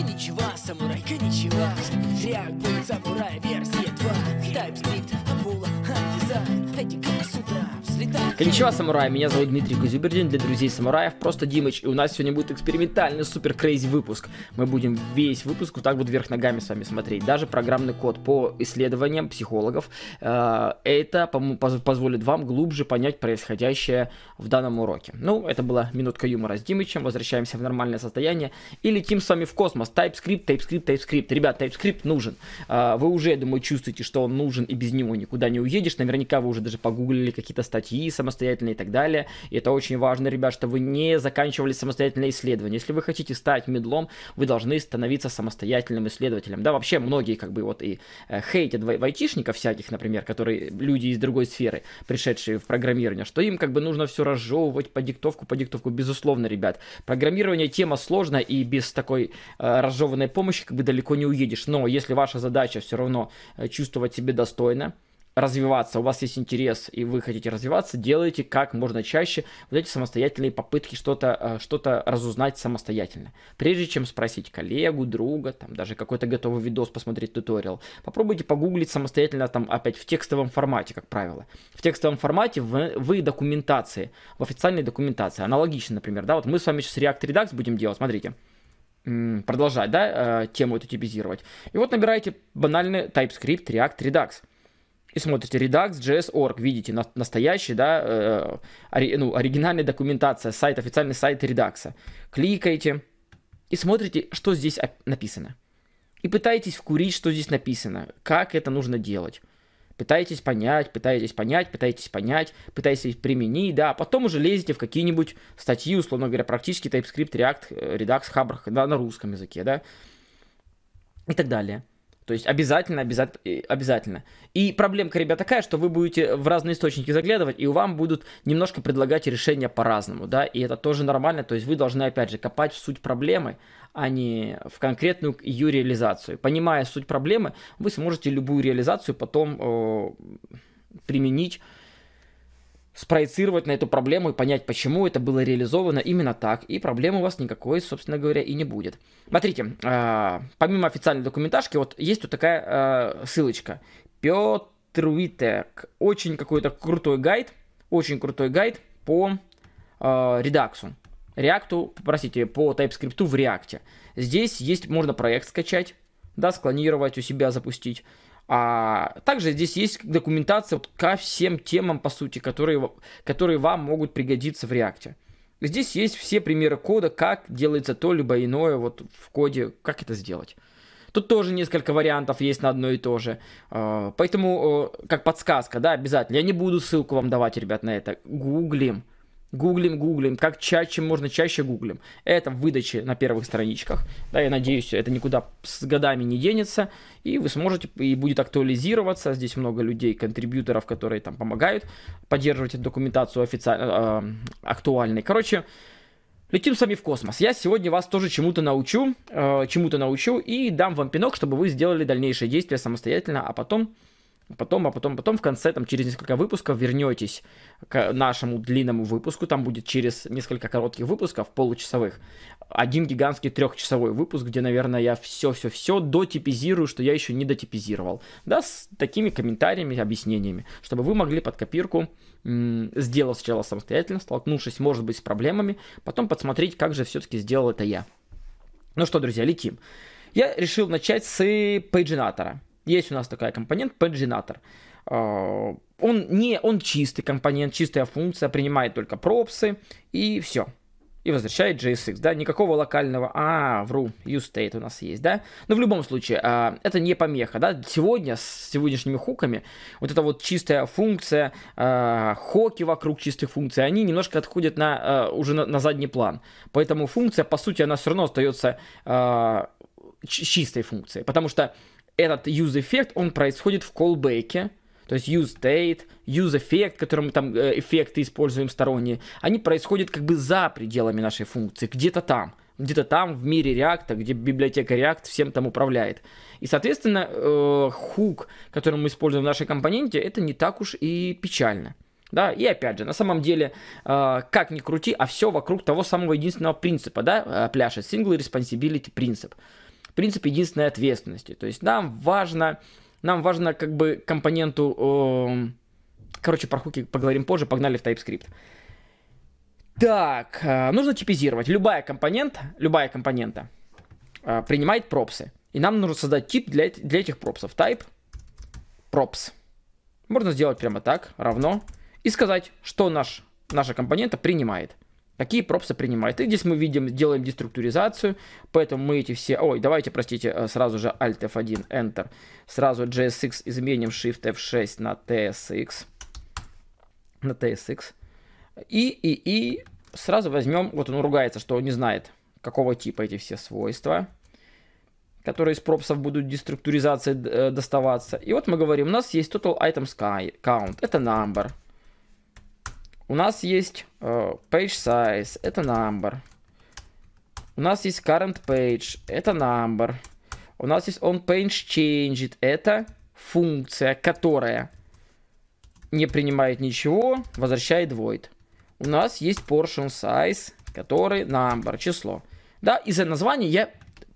Самурайка ничего, самурайка ничего Реагует самурай версия 2 Тайпскрипт, амула, дизайн Эти как с утра взлетают Коничева, самурай, меня зовут Дмитрий Кузюбердин Для друзей самураев, просто Димыч И у нас сегодня будет экспериментальный супер крейзи выпуск Мы будем весь выпуск вот так вот вверх ногами с вами смотреть Даже программный код по исследованиям психологов э, Это позволит вам глубже понять происходящее в данном уроке Ну, это была минутка юмора с Димычем Возвращаемся в нормальное состояние И летим с вами в космос вас TypeScript, TypeScript, TypeScript. Ребят, TypeScript нужен. А, вы уже, я думаю, чувствуете, что он нужен, и без него никуда не уедешь. Наверняка вы уже даже погуглили какие-то статьи самостоятельно и так далее. И это очень важно, ребят, что вы не заканчивали самостоятельное исследование. Если вы хотите стать медлом, вы должны становиться самостоятельным исследователем. Да, вообще многие как бы вот и э, хейтят в айтишников всяких, например, которые люди из другой сферы, пришедшие в программирование, что им как бы нужно все разжевывать по диктовку, по диктовку. Безусловно, ребят, программирование тема сложная и без такой э, разжеванной помощи как бы далеко не уедешь. Но если ваша задача все равно э, чувствовать себя достойно, развиваться, у вас есть интерес и вы хотите развиваться, делайте как можно чаще вот эти самостоятельные попытки что-то э, что разузнать самостоятельно. Прежде чем спросить коллегу, друга, там даже какой-то готовый видос посмотреть, туториал, попробуйте погуглить самостоятельно там опять в текстовом формате, как правило. В текстовом формате вы, вы документации, в официальной документации, аналогично, например, да, вот мы с вами сейчас React Redux будем делать, смотрите, продолжать, да, э, тему эту типизировать. И вот набираете банальный TypeScript, React, Redux. И смотрите Redux JS org видите, на, настоящий, да, э, ори, ну, оригинальная документация, сайт, официальный сайт Redux. Кликаете и смотрите, что здесь написано. И пытаетесь вкурить, что здесь написано, как это нужно делать пытаетесь понять, пытаетесь понять, пытаетесь понять, пытаетесь применить, да, а потом уже лезете в какие-нибудь статьи, условно говоря, практически TypeScript, React, э, Redux, Хабр, да, на русском языке, да, и так далее. То есть обязательно, обязательно, обязательно. И проблемка, ребят, такая, что вы будете в разные источники заглядывать, и вам будут немножко предлагать решения по-разному, да, и это тоже нормально, то есть вы должны, опять же, копать в суть проблемы, а не в конкретную ее реализацию. Понимая суть проблемы, вы сможете любую реализацию потом э, применить спроецировать на эту проблему и понять, почему это было реализовано именно так, и проблемы у вас никакой, собственно говоря, и не будет. Смотрите, э, помимо официальной документашки, вот есть вот такая э, ссылочка. Петр Витек. Очень какой-то крутой гайд, очень крутой гайд по э, редаксу. Реакту, простите, по TypeScript в реакте. Здесь есть, можно проект скачать, да, склонировать у себя, запустить. А также здесь есть документация вот ко всем темам, по сути, которые, которые вам могут пригодиться в реакте. Здесь есть все примеры кода, как делается то либо иное вот в коде, как это сделать. Тут тоже несколько вариантов есть на одно и то же. А, поэтому, как подсказка, да, обязательно. Я не буду ссылку вам давать, ребят, на это. Гуглим. Гуглим, гуглим, как чаще, можно чаще гуглим. Это выдачи на первых страничках. Да, я надеюсь, это никуда с годами не денется. И вы сможете, и будет актуализироваться. Здесь много людей, контрибьюторов, которые там помогают поддерживать эту документацию официально, э, э, актуальной. Короче, летим сами в космос. Я сегодня вас тоже чему-то научу, э, чему-то научу и дам вам пинок, чтобы вы сделали дальнейшие действия самостоятельно, а потом потом, а потом, потом в конце, там, через несколько выпусков вернетесь к нашему длинному выпуску, там будет через несколько коротких выпусков, получасовых, один гигантский трехчасовой выпуск, где, наверное, я все-все-все дотипизирую, что я еще не дотипизировал, да, с такими комментариями, объяснениями, чтобы вы могли под копирку, сделать сначала самостоятельно, столкнувшись, может быть, с проблемами, потом подсмотреть, как же все-таки сделал это я. Ну что, друзья, летим. Я решил начать с пейджинатора есть у нас такая компонент paginator. А, он не, он чистый компонент, чистая функция, принимает только пропсы и все. И возвращает JSX, да, никакого локального, а, вру, useState у нас есть, да. Но в любом случае, а, это не помеха, да. Сегодня, с сегодняшними хуками, вот эта вот чистая функция, а, хоки вокруг чистых функций, они немножко отходят на, уже на, на задний план. Поэтому функция, по сути, она все равно остается чистой функцией, потому что этот use-эффект, он происходит в callback, то есть use state, use effect, которым мы там э, эффекты используем сторонние, они происходят как бы за пределами нашей функции, где-то там, где-то там в мире React, где библиотека React всем там управляет. И, соответственно, э, хук, который мы используем в нашей компоненте, это не так уж и печально. Да, и опять же, на самом деле, э, как ни крути, а все вокруг того самого единственного принципа, да, э, пляша, single responsibility принцип принцип единственной ответственности. То есть нам важно, нам важно как бы компоненту... Э, короче, про хуки поговорим позже, погнали в TypeScript. Так, э, нужно типизировать. Любая компонента, любая компонента э, принимает пропсы. И нам нужно создать тип для, для этих пропсов. Type props. Можно сделать прямо так, равно. И сказать, что наш, наша компонента принимает какие пропсы принимает. И здесь мы видим, делаем деструктуризацию, поэтому мы эти все... Ой, давайте, простите, э, сразу же Alt F1, Enter. Сразу JSX изменим Shift F6 на TSX. На TSX. И, и, и сразу возьмем... Вот он ругается, что он не знает, какого типа эти все свойства которые из пропсов будут деструктуризации э, доставаться. И вот мы говорим, у нас есть total items count, это number. У нас есть э, page size, это number. У нас есть current page, это number. У нас есть on page changed, это функция, которая не принимает ничего, возвращает void. У нас есть portion size, который number, число. Да, из-за названия я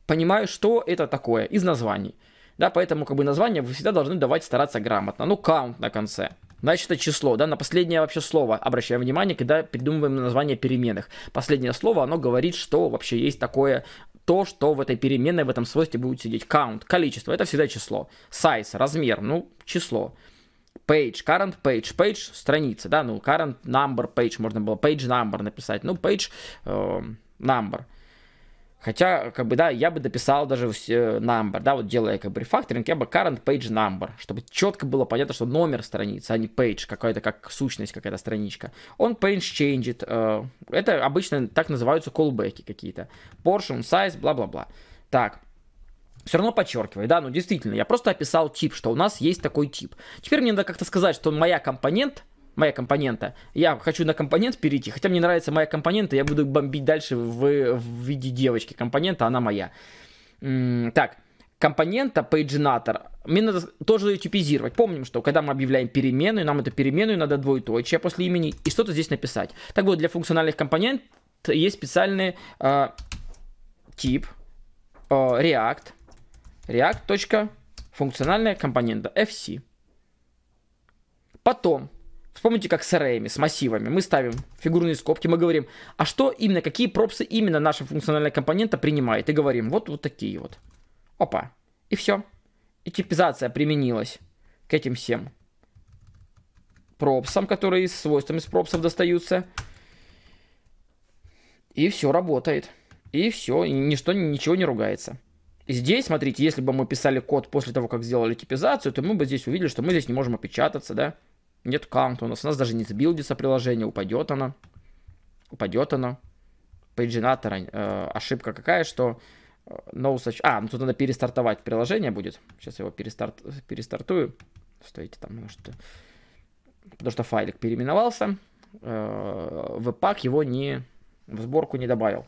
понимаю, что это такое, из названий. Да, поэтому как бы название вы всегда должны давать стараться грамотно. Ну, count на конце. Значит, это число, да, на последнее вообще слово обращаем внимание, когда придумываем название переменных. Последнее слово, оно говорит, что вообще есть такое то, что в этой переменной, в этом свойстве будет сидеть. Count, количество, это всегда число. Size, размер, ну, число page, current page, page страница, да, ну, current number page, можно было page number написать, ну, page э, number. Хотя, как бы, да, я бы дописал даже э, number, да, вот делая как бы рефакторинг, я бы current page number, чтобы четко было понятно, что номер страницы, а не page, какая-то как сущность, какая-то страничка. Он page changed, э, это обычно так называются колбеки какие-то. Portion, size, бла-бла-бла. Так, все равно подчеркиваю, да, ну действительно, я просто описал тип, что у нас есть такой тип. Теперь мне надо как-то сказать, что моя компонент моя компонента. Я хочу на компонент перейти, хотя мне нравится моя компонента, я буду бомбить дальше в, в виде девочки компонента, она моя. М -м так, компонента PageNator, мне надо тоже ее типизировать. Помним, что когда мы объявляем переменную, нам эту переменную надо двоеточие после имени и что-то здесь написать. Так вот, для функциональных компонент есть специальный э, а, тип э, React, функциональная компонента FC. Потом Вспомните, как с array, с массивами. Мы ставим фигурные скобки, мы говорим, а что именно, какие пропсы именно наша функциональная компонента принимает. И говорим, вот, вот такие вот. Опа. И все. И типизация применилась к этим всем пропсам, которые с свойствами с пропсов достаются. И все работает. И все, и ничто, ничего не ругается. И здесь, смотрите, если бы мы писали код после того, как сделали типизацию, то мы бы здесь увидели, что мы здесь не можем опечататься, да? Нет каунта у нас. У нас даже а не забилдится приложение. Упадет она. Упадет она. Пейджинатора. Э, ошибка какая, что э, no such... А, ну тут надо перестартовать приложение будет. Сейчас я его перестарт... перестартую. Стоите там, потому что... Э, потому что файлик переименовался. Э, пак его не... В сборку не добавил.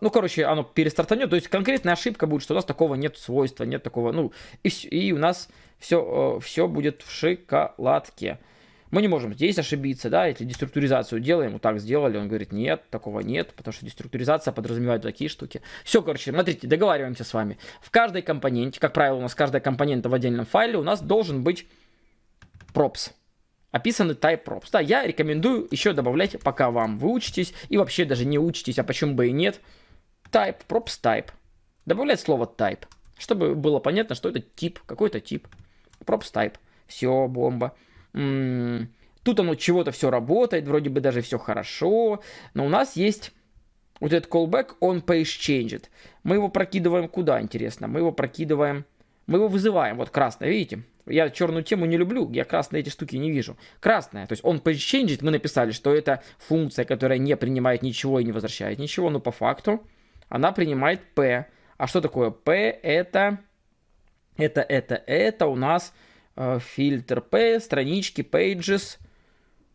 Ну, короче, оно перестартанет. То есть конкретная ошибка будет, что у нас такого нет свойства, нет такого. Ну, и, и у нас все, э, все будет в шоколадке. Мы не можем здесь ошибиться, да, если деструктуризацию делаем, вот так сделали, он говорит, нет, такого нет, потому что деструктуризация подразумевает такие штуки. Все, короче, смотрите, договариваемся с вами. В каждой компоненте, как правило, у нас каждая компонента в отдельном файле, у нас должен быть props описаны type props. Да, я рекомендую еще добавлять, пока вам вы учитесь, и вообще даже не учитесь, а почему бы и нет. Type, props type. Добавлять слово type, чтобы было понятно, что это тип, какой-то тип. Props type. Все, бомба. М-м-м. Тут оно чего-то все работает, вроде бы даже все хорошо, но у нас есть вот этот callback, он page changed. Мы его прокидываем куда, интересно? Мы его прокидываем мы его вызываем, вот красное, видите? Я черную тему не люблю, я красные эти штуки не вижу. Красная, то есть он починжит, мы написали, что это функция, которая не принимает ничего и не возвращает ничего, но по факту она принимает p. А что такое p? Это, это, это, это у нас э, фильтр p, странички, pages,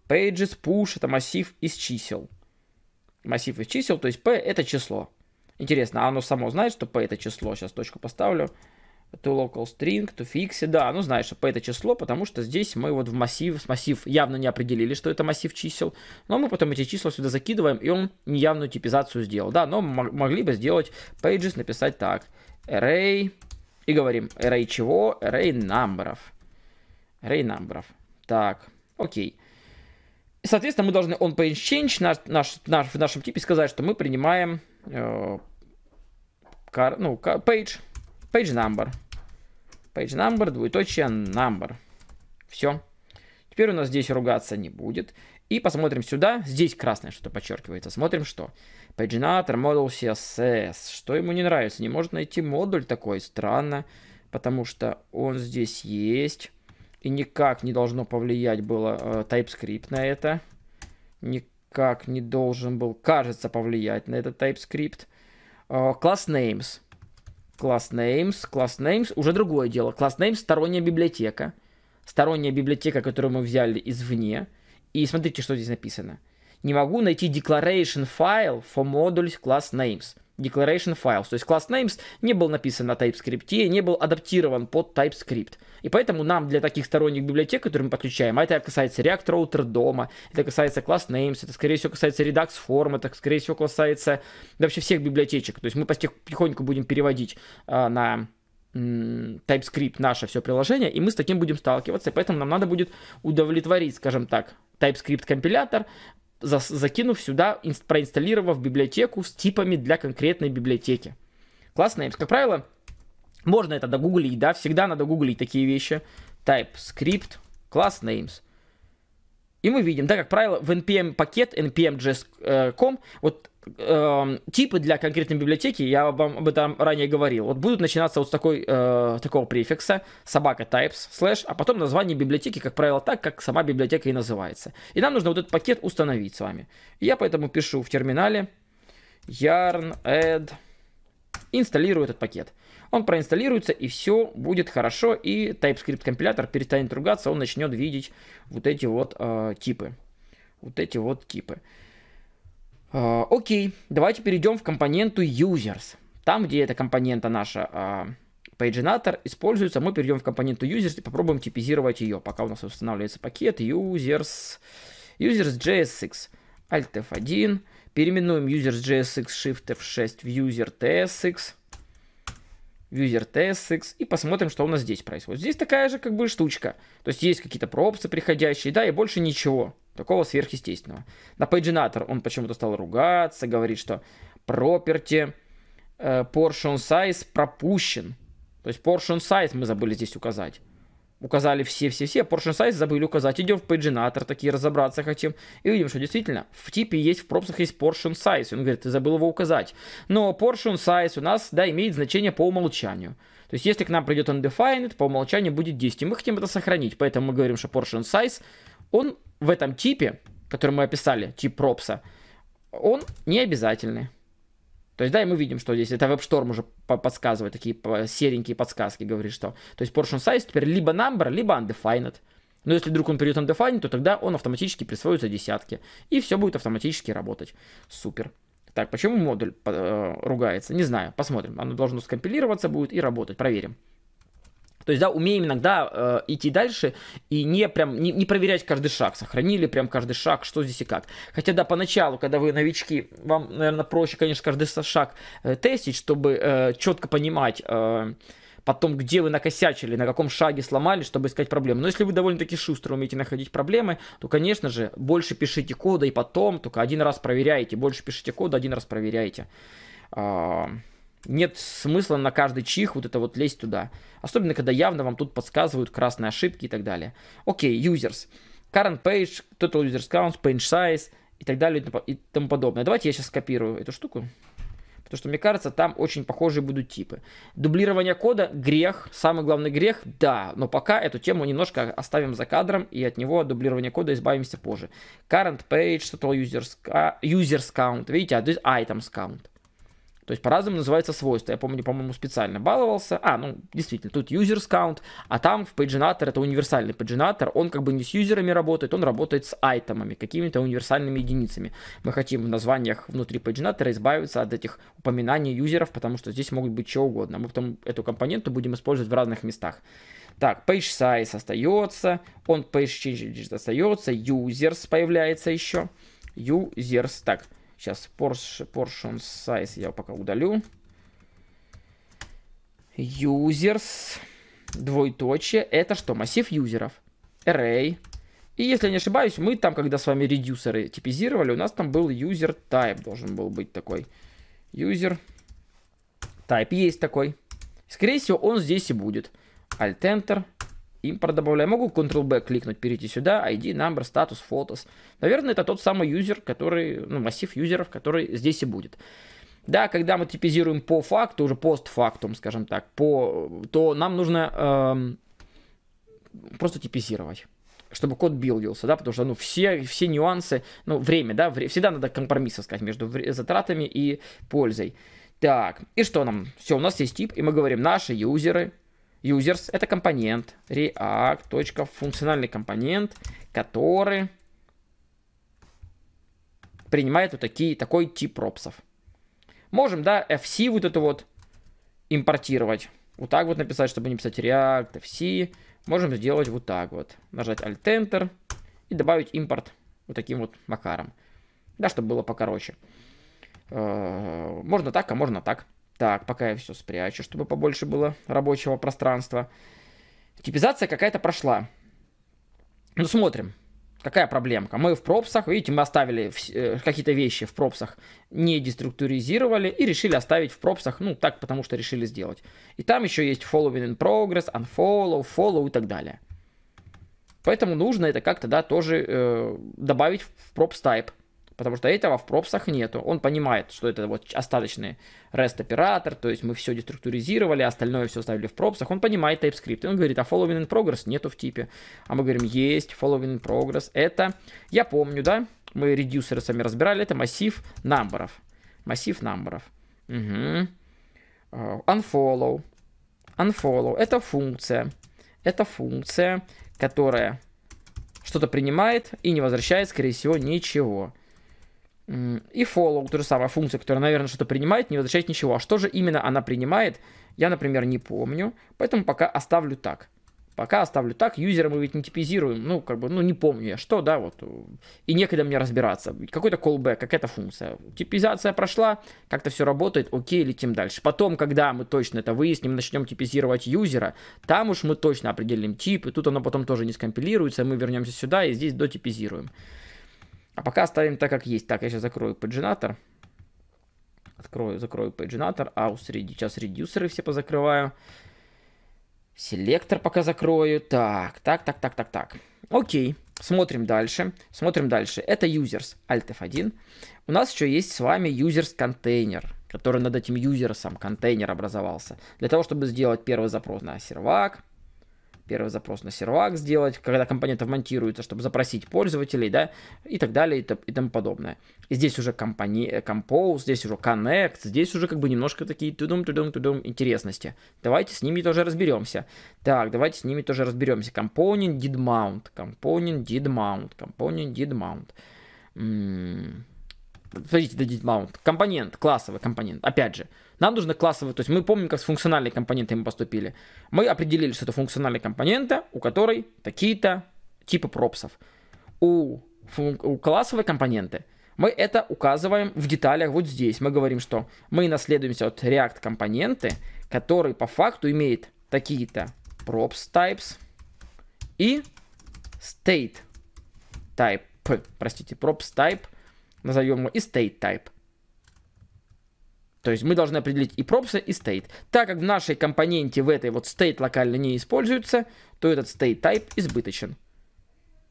pages, push, это массив из чисел. Массив из чисел, то есть p это число. Интересно, а оно само знает, что p это число? Сейчас точку поставлю to local string, to fix, да, ну знаешь, по это число, потому что здесь мы вот в массив, с массив явно не определили, что это массив чисел, но мы потом эти числа сюда закидываем, и он неявную типизацию сделал, да, но могли бы сделать pages, написать так, array, и говорим, array чего? Array numberов, Array numberов, Так, окей. соответственно, мы должны on page change наш, наш, наш, в нашем типе сказать, что мы принимаем э, кар, ну, page, page number. Page number, двоеточие, number. Все. Теперь у нас здесь ругаться не будет. И посмотрим сюда. Здесь красное что-то подчеркивается. Смотрим, что. Paginator Model CSS. Что ему не нравится? Не может найти модуль такой. Странно. Потому что он здесь есть. И никак не должно повлиять было э, TypeScript на это. Никак не должен был, кажется, повлиять на этот TypeScript. Э, class Names. Class Names. Class Names уже другое дело. Class Names сторонняя библиотека. Сторонняя библиотека, которую мы взяли извне. И смотрите, что здесь написано. Не могу найти declaration file for modules class names declaration files. То есть класс names не был написан на TypeScript, не был адаптирован под TypeScript. И поэтому нам для таких сторонних библиотек, которые мы подключаем, а это касается React Router дома, это касается класс names, это скорее всего касается Redux Form, это скорее всего касается вообще всех библиотечек. То есть мы потихоньку будем переводить а, на TypeScript наше все приложение, и мы с таким будем сталкиваться, поэтому нам надо будет удовлетворить, скажем так, TypeScript компилятор, закинув сюда, проинсталлировав библиотеку с типами для конкретной библиотеки. Классно, как правило, можно это догуглить, да, всегда надо гуглить такие вещи. TypeScript, class names. И мы видим, да, как правило, в npm пакет npm.js.com, э, вот Эм, типы для конкретной библиотеки, я вам об этом ранее говорил. Вот будут начинаться вот с такой, э, такого префикса, собака types, слэш, а потом название библиотеки, как правило, так, как сама библиотека и называется. И нам нужно вот этот пакет установить с вами. Я поэтому пишу в терминале yarn add, инсталлирую этот пакет. Он проинсталируется, и все будет хорошо, и TypeScript компилятор перестанет ругаться, он начнет видеть вот эти вот э, типы. Вот эти вот типы. А, окей, давайте перейдем в компоненту users. Там, где эта компонента наша а, PageGenator используется, мы перейдем в компоненту users и попробуем типизировать ее, пока у нас устанавливается пакет users, users.jsx, alt F1, переименуем users.jsx, shift F6 в user.tsx, user TSX и посмотрим, что у нас здесь происходит. Здесь такая же как бы штучка. То есть есть какие-то пропсы приходящие, да, и больше ничего такого сверхъестественного. На PageNator он почему-то стал ругаться, говорит, что property э, portion size пропущен. То есть portion size мы забыли здесь указать указали все-все-все, portion а size забыли указать, идем в PageNator, такие разобраться хотим, и видим, что действительно в типе есть, в пропсах есть portion size, он говорит, ты забыл его указать, но portion size у нас, да, имеет значение по умолчанию, то есть если к нам придет undefined, по умолчанию будет 10, и мы хотим это сохранить, поэтому мы говорим, что portion size, он в этом типе, который мы описали, тип пропса, он не обязательный. То есть, да, и мы видим, что здесь это WebStorm уже подсказывает, такие серенькие подсказки говорит, что. То есть portion size теперь либо number, либо undefined. Но если вдруг он придет undefined, то тогда он автоматически присвоится десятки И все будет автоматически работать. Супер. Так, почему модуль э, ругается? Не знаю. Посмотрим. Оно должно скомпилироваться будет и работать. Проверим. То есть, да, умеем иногда э, идти дальше и не прям не, не проверять каждый шаг, сохранили прям каждый шаг, что здесь и как. Хотя, да, поначалу, когда вы новички, вам, наверное, проще, конечно, каждый шаг э, тестить, чтобы э, четко понимать. Э, потом, где вы накосячили, на каком шаге сломали, чтобы искать проблемы. Но если вы довольно-таки шустро умеете находить проблемы, то, конечно же, больше пишите кода и потом только один раз проверяете, больше пишите кода, один раз проверяете. Э, а, нет смысла на каждый чих вот это вот лезть туда. Особенно, когда явно вам тут подсказывают красные ошибки и так далее. Окей, okay, users. Current page, total users count page size и так далее и тому подобное. Давайте я сейчас скопирую эту штуку. Потому что, мне кажется, там очень похожие будут типы. Дублирование кода – грех. Самый главный грех – да. Но пока эту тему немножко оставим за кадром, и от него, от дублирования кода, избавимся позже. Current page, total users, users count. Видите, а здесь items count. То есть по-разному называется свойство. Я помню, по-моему, специально баловался. А, ну, действительно, тут users count, а там в PageNator это универсальный PageNator. Он как бы не с юзерами работает, он работает с айтемами, какими-то универсальными единицами. Мы хотим в названиях внутри PageNator избавиться от этих упоминаний юзеров, потому что здесь могут быть чего угодно. Мы потом эту компоненту будем использовать в разных местах. Так, page size остается, он page change остается, users появляется еще. Users, так, Сейчас Porsche, Portion Size я пока удалю. Users. Двоеточие. Это что? Массив юзеров. Array. И если я не ошибаюсь, мы там, когда с вами редюсеры типизировали, у нас там был user type должен был быть такой. User type есть такой. Скорее всего, он здесь и будет. Alt Enter импорт добавляю. Могу Ctrl-B кликнуть, перейти сюда, ID, number, status, photos. Наверное, это тот самый юзер, который, ну, массив юзеров, который здесь и будет. Да, когда мы типизируем по факту, уже постфактум, скажем так, по, то нам нужно эм, просто типизировать чтобы код билдился, да, потому что, ну, все, все нюансы, ну, время, да, вре, всегда надо компромисс искать между затратами и пользой. Так, и что нам? Все, у нас есть тип, и мы говорим, наши юзеры Users — это компонент React. Функциональный компонент, который принимает вот такие, такой тип пропсов. Можем, да, FC вот это вот импортировать. Вот так вот написать, чтобы не писать React, FC. Можем сделать вот так вот. Нажать Alt-Enter и добавить импорт вот таким вот макаром. Да, чтобы было покороче. Э, можно так, а можно так. Так, пока я все спрячу, чтобы побольше было рабочего пространства. Типизация какая-то прошла. Ну, смотрим. Какая проблемка? Мы в пропсах, видите, мы оставили э, какие-то вещи в пропсах, не деструктуризировали и решили оставить в пропсах, ну, так, потому что решили сделать. И там еще есть following in progress, unfollow, follow и так далее. Поэтому нужно это как-то, да, тоже э, добавить в props type потому что этого в пропсах нету. Он понимает, что это вот остаточный REST-оператор, то есть мы все деструктуризировали, остальное все ставили в пропсах. Он понимает TypeScript, и он говорит, а following in progress нету в типе. А мы говорим, есть following in progress. Это, я помню, да, мы редюсеры сами разбирали, это массив намбров. Массив намбров. Угу. А, unfollow. Unfollow. Это функция. Это функция, которая что-то принимает и не возвращает, скорее всего, ничего. И follow, то же самое, функция, которая, наверное, что-то принимает, не возвращает ничего. А что же именно она принимает, я, например, не помню, поэтому пока оставлю так. Пока оставлю так, юзера мы ведь не типизируем, ну, как бы, ну, не помню я что, да, вот, э, и некогда мне разбираться. Какой-то callback, какая-то функция. Типизация прошла, как-то все работает, окей, летим дальше. Потом, когда мы точно это выясним, начнем типизировать юзера, там уж мы точно определим тип, и тут оно потом тоже не скомпилируется, мы вернемся сюда и здесь дотипизируем. типизируем. А пока оставим так, как есть. Так, я сейчас закрою паджинатор. Открою, закрою паджинатор. А у среди, сейчас редюсеры все позакрываю. Селектор пока закрою. Так, так, так, так, так, так. Окей. Смотрим дальше. Смотрим дальше. Это users. Alt F1. У нас еще есть с вами users контейнер, который над этим юзерсом контейнер образовался. Для того, чтобы сделать первый запрос на сервак, первый запрос на сервак сделать, когда компоненты монтируются, чтобы запросить пользователей, да, и так далее, и, и тому подобное. И здесь уже компони... Э, Compose, здесь уже Connect, здесь уже как бы немножко такие тудум тудум тудум интересности. Давайте с ними тоже разберемся. Так, давайте с ними тоже разберемся. Component did mount, component did mount, component did mount. М -м Смотрите, дадите mount. Компонент, классовый компонент. Опять же, нам нужно классовый, то есть мы помним, как с функциональной компонентой мы поступили. Мы определили, что это функциональная компонента, у которой такие-то типы пропсов. У, у классовой компоненты мы это указываем в деталях вот здесь. Мы говорим, что мы наследуемся от React компоненты, который по факту имеет такие-то props types и state type, простите, props type – назовем его, и state type. То есть мы должны определить и пропсы, и state. Так как в нашей компоненте в этой вот state локально не используется, то этот state type избыточен.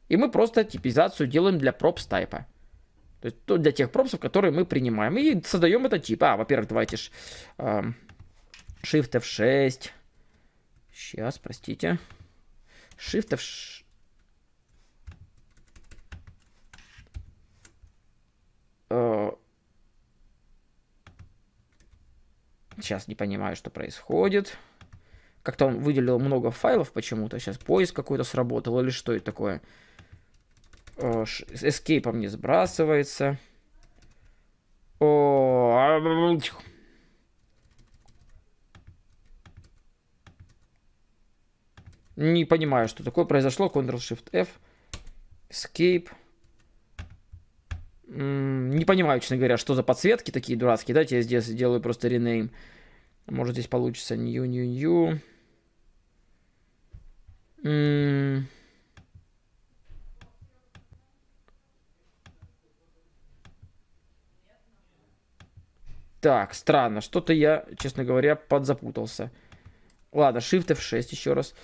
И мы просто типизацию делаем для props type. То есть для тех пропсов, которые мы принимаем. И создаем этот тип. А, во-первых, давайте ж, э, Shift F6. Сейчас, простите. Shift F6. Э, Сейчас не понимаю, что происходит. Как-то он выделил много файлов почему-то. Сейчас поиск какой-то сработал или что это такое. Э, с эскейпом не сбрасывается. О, а, Не понимаю, что такое произошло. Ctrl-Shift-F. Escape. Не понимаю, честно говоря, что за подсветки такие дурацкие. Давайте я здесь сделаю просто ренейм. Может здесь получится new, new, new. Так, странно. Что-то я, честно говоря, подзапутался. Ладно, Shift F6 еще раз.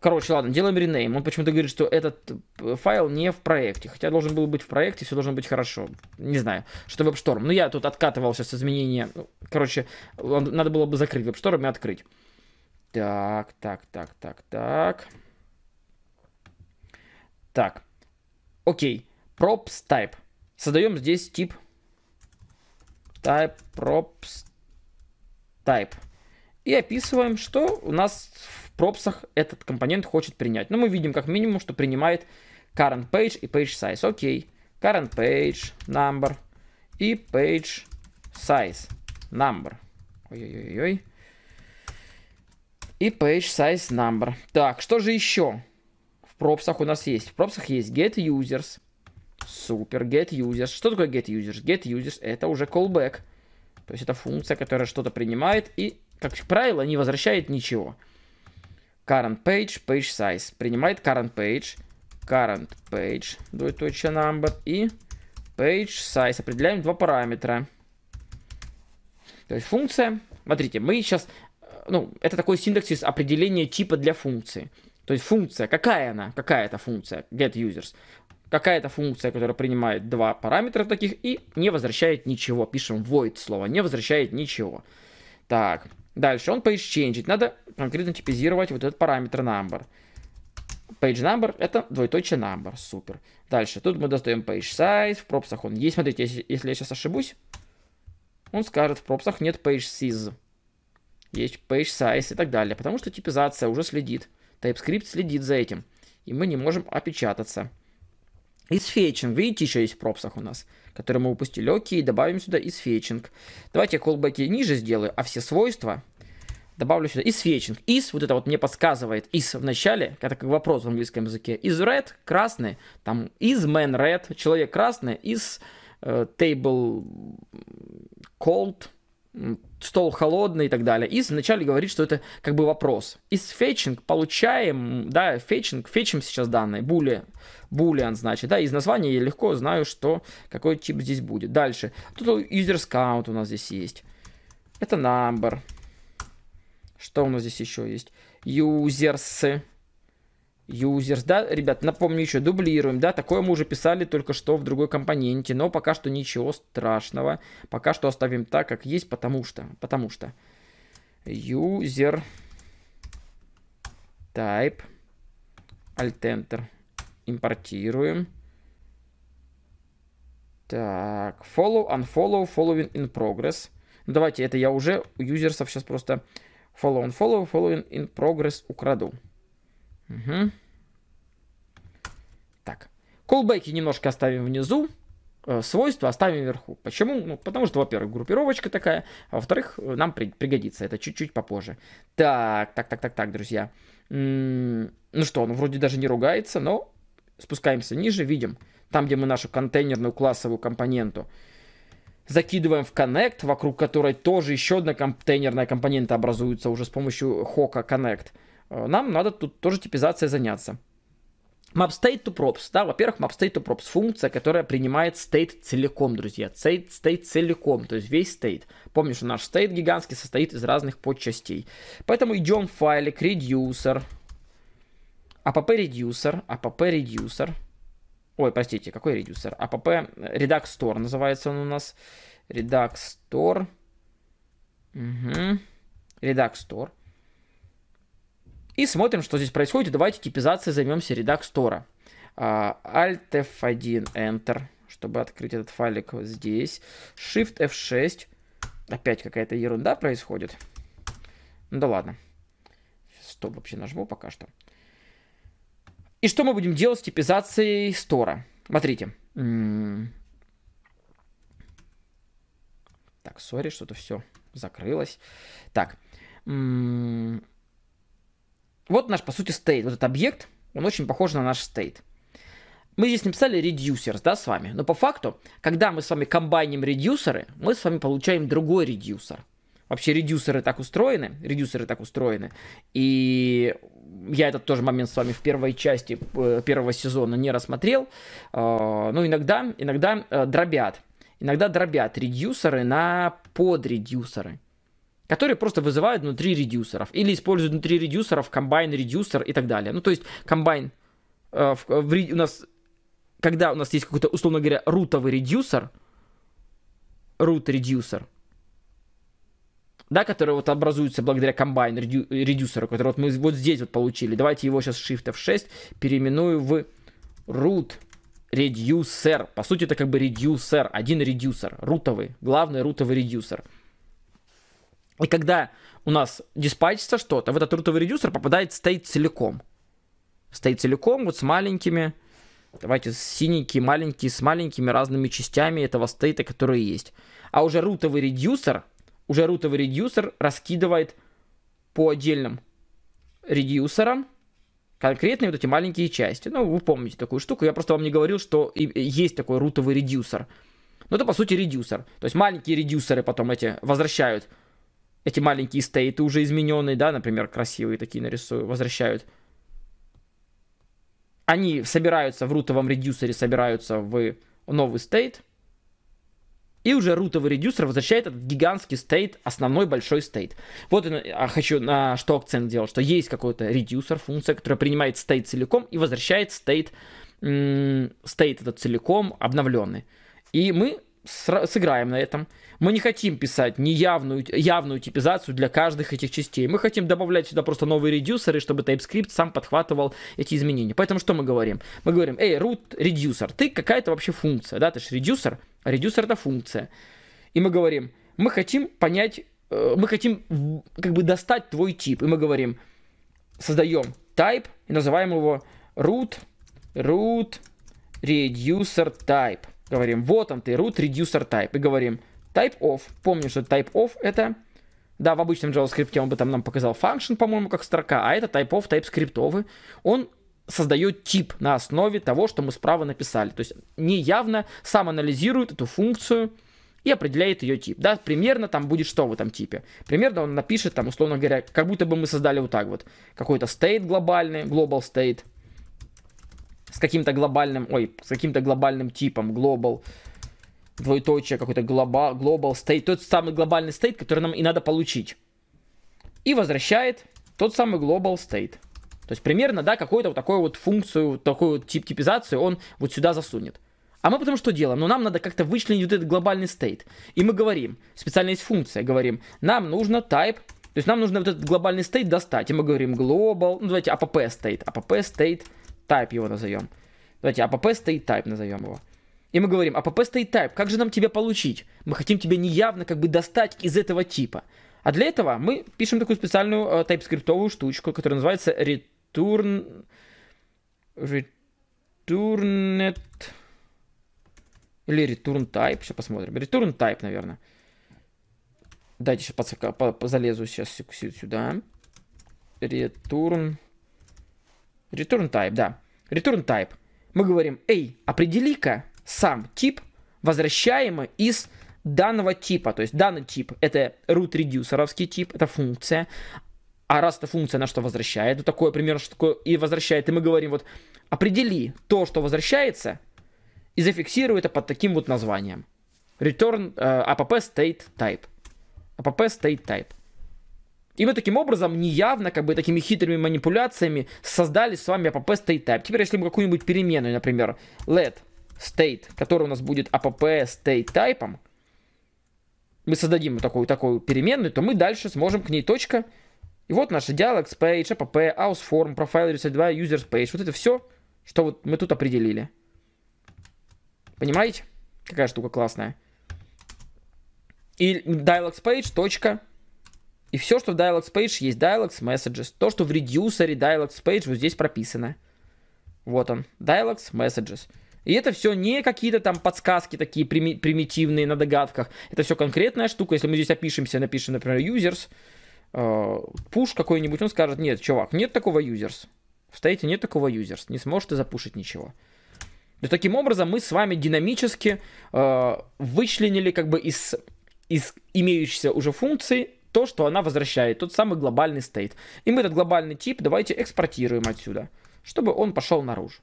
Короче, ладно, делаем rename. Он почему-то говорит, что этот э, файл не в проекте. Хотя должен был быть в проекте, все должно быть хорошо. Не знаю, что WebStorm. Но ну, я тут откатывал сейчас изменения. Ну, короче, надо было бы закрыть WebStorm и открыть. Так, так, так, так, так. Так. Окей. Props type. Создаем здесь тип. Type props type. И описываем, что у нас пропсах этот компонент хочет принять. Но ну, мы видим как минимум, что принимает current page и page size. Окей. Current page number и page size number. Ой-ой-ой. И page size number. Так, что же еще в пропсах у нас есть? В пропсах есть get users. Супер, get users. Что такое get users? Get users это уже callback. То есть это функция, которая что-то принимает и, как правило, не возвращает ничего current page, page size. Принимает current page, current page, двоеточие number и page size. Определяем два параметра. То есть функция, смотрите, мы сейчас, э, ну, это такой синтаксис определения типа для функции. То есть функция, какая она, какая это функция, get users. Какая-то функция, которая принимает два параметра таких и не возвращает ничего. Пишем void слово, не возвращает ничего. Так, Дальше он page change. Надо конкретно типизировать вот этот параметр number. Page number это двоеточие number. Супер. Дальше. Тут мы достаем page size. В пропсах он есть. Смотрите, если, если я сейчас ошибусь, он скажет, в пропсах нет page size. Есть page size и так далее. Потому что типизация уже следит. TypeScript следит за этим. И мы не можем опечататься. И с фетчинг. Видите, еще есть в пропсах у нас, которые мы упустили. Окей, добавим сюда и фетчинг. Давайте я колбеки ниже сделаю, а все свойства добавлю сюда. Is fetching. Is, вот это вот мне подсказывает is в начале, это как вопрос в английском языке. Is red, красный, там is man red, человек красный, is э, table cold, стол холодный и так далее. Is вначале говорит, что это как бы вопрос. Is fetching, получаем, да, fetching, фетчим сейчас данные, более Boolean, значит, да, из названия я легко знаю, что какой тип здесь будет. Дальше. Тут users count у нас здесь есть. Это number. Что у нас здесь еще есть? Users. Users, да, ребят, напомню еще, дублируем, да, такое мы уже писали только что в другой компоненте, но пока что ничего страшного, пока что оставим так, как есть, потому что, потому что user type alt enter Импортируем. Так, follow, unfollow, following in progress. Давайте, это я уже у юзерсов сейчас просто follow, unfollow, following in progress украду. Угу. Так, колбеки немножко оставим внизу э, свойства оставим вверху. Почему? Ну, потому что, во-первых, группировочка такая, а во-вторых, э, нам при пригодится это чуть-чуть попозже. Так, так, так, так, так, друзья. М ну что, он вроде даже не ругается, но спускаемся ниже, видим, там, где мы нашу контейнерную классовую компоненту закидываем в Connect, вокруг которой тоже еще одна контейнерная компонента образуется уже с помощью хока Connect. Э, нам надо тут тоже типизацией заняться. Map state to props, да, во-первых, map state to props функция, которая принимает state целиком, друзья, state, state целиком, то есть весь state. Помнишь, наш state гигантский состоит из разных подчастей. Поэтому идем в файлик reducer, app-редюсер, app-редюсер. Ой, простите, какой редюсер? app а Redux Store называется он у нас. Redux Store. Угу. Redux Store. И смотрим, что здесь происходит. Давайте типизацией займемся Redux Store. А, Alt F1 Enter, чтобы открыть этот файлик вот здесь. Shift F6. Опять какая-то ерунда происходит. Ну да ладно. Стоп вообще нажму пока что. И что мы будем делать с типизацией стора? Смотрите. Так, сори, что-то все закрылось. Так. Вот наш, по сути, стейт. Вот этот объект, он очень похож на наш стейт. Мы здесь написали reducers, да, с вами. Но по факту, когда мы с вами комбайним редюсеры, мы с вами получаем другой редюсер. Вообще редюсеры так устроены, редюсеры так устроены. И я этот тоже момент с вами в первой части э, первого сезона не рассмотрел. А, Но ну, иногда, иногда э, дробят. Иногда дробят редюсеры на подредюсеры которые просто вызывают внутри редюсеров или используют внутри редюсеров комбайн редюсер и так далее. Ну, то есть комбайн э, в, в, у нас, когда у нас есть какой-то, условно говоря, рутовый редюсер, root редюсер, да, который вот образуется благодаря комбайн редю, редюсеру, который вот мы вот здесь вот получили. Давайте его сейчас Shift F6 переименую в root редюсер. По сути, это как бы редюсер, один редюсер, рутовый, главный рутовый редюсер. И когда у нас диспатчится что-то, в этот рутовый редюсер попадает стоит целиком. стоит целиком, вот с маленькими, давайте с синенькие, маленькие, с маленькими разными частями этого стейта, которые есть. А уже рутовый редюсер уже рутовый редюсер раскидывает по отдельным редюсерам конкретные вот эти маленькие части. Ну, вы помните такую штуку. Я просто вам не говорил, что есть такой рутовый редюсер. Но это, по сути, редюсер. То есть маленькие редюсеры потом эти возвращают. Эти маленькие стейты уже измененные, да, например, красивые такие нарисую, возвращают. Они собираются в рутовом редюсере, собираются в новый стейт. И уже рутовый редюсер возвращает этот гигантский стейт, основной большой стейт. Вот я а, хочу на что акцент делать, что есть какой-то редюсер, функция, которая принимает стейт целиком и возвращает стейт, стейт этот целиком обновленный. И мы сыграем на этом. Мы не хотим писать неявную явную типизацию для каждых этих частей. Мы хотим добавлять сюда просто новые редюсеры, чтобы TypeScript сам подхватывал эти изменения. Поэтому что мы говорим? Мы говорим, эй, root редюсер, ты какая-то вообще функция, да, ты же редюсер, а редюсер это функция. И мы говорим, мы хотим понять, э, мы хотим как бы достать твой тип. И мы говорим, создаем type и называем его root, root reducer type говорим, вот он ты, root reducer type, и говорим type of. Помним, что type of это, да, в обычном JavaScript он бы там нам показал function, по-моему, как строка, а это type of, TypeScript. Он создает тип на основе того, что мы справа написали. То есть неявно сам анализирует эту функцию и определяет ее тип. Да, примерно там будет что в этом типе. Примерно он напишет там, условно говоря, как будто бы мы создали вот так вот. Какой-то state глобальный, global state – с каким-то глобальным, ой, с каким-то глобальным типом, global, двоеточие, какой-то глоба, global state, тот самый глобальный state, который нам и надо получить. И возвращает тот самый global state. То есть примерно, да, какую-то вот такую вот функцию, такую вот тип типизацию он вот сюда засунет. А мы потом что делаем? Ну, нам надо как-то вычленить вот этот глобальный стейт. И мы говорим, специально есть функция, говорим, нам нужно type, то есть нам нужно вот этот глобальный стейт достать. И мы говорим global, ну давайте app state, app state type его назовем. Давайте app а стоит type назовем его. И мы говорим, app стоит type, как же нам тебя получить? Мы хотим тебя неявно как бы достать из этого типа. А для этого мы пишем такую специальную э, тайп-скриптовую штучку, которая называется return... returned... Или return type, сейчас посмотрим. Return type, наверное. Дайте сейчас подсока, по, по, залезу сейчас сюда. Return Return type, да. Return type. Мы говорим, эй, определи-ка сам тип, возвращаемый из данного типа. То есть данный тип это root редюсеровский тип, это функция. А раз это функция на что возвращает, то такое примерно что такое и возвращает. И мы говорим вот определи то, что возвращается, и зафиксируй это под таким вот названием. Return uh, э, app state type. app state type. И мы таким образом неявно, как бы такими хитрыми манипуляциями создали с вами app state type. Теперь, если мы какую-нибудь переменную, например, let state, который у нас будет app state type, мы создадим такую, такую переменную, то мы дальше сможем к ней точка. И вот наш dialogs page, app, house form, profile reset 2, users page. Вот это все, что вот мы тут определили. Понимаете? Какая штука классная. И dialogs page, точка, и все, что в Dialogs Page есть, Dialogs Messages. То, что в редюсере Dialogs Page вот здесь прописано. Вот он, Dialogs Messages. И это все не какие-то там подсказки такие прими примитивные на догадках. Это все конкретная штука. Если мы здесь опишемся, напишем, например, users, э, пуш э, какой-нибудь, он скажет, нет, чувак, нет такого users. Встаете, нет такого users. Не сможешь ты запушить ничего. То таким образом мы с вами динамически э, вычленили как бы из, из имеющихся уже функций то, что она возвращает, тот самый глобальный стейт. И мы этот глобальный тип давайте экспортируем отсюда чтобы он пошел наружу.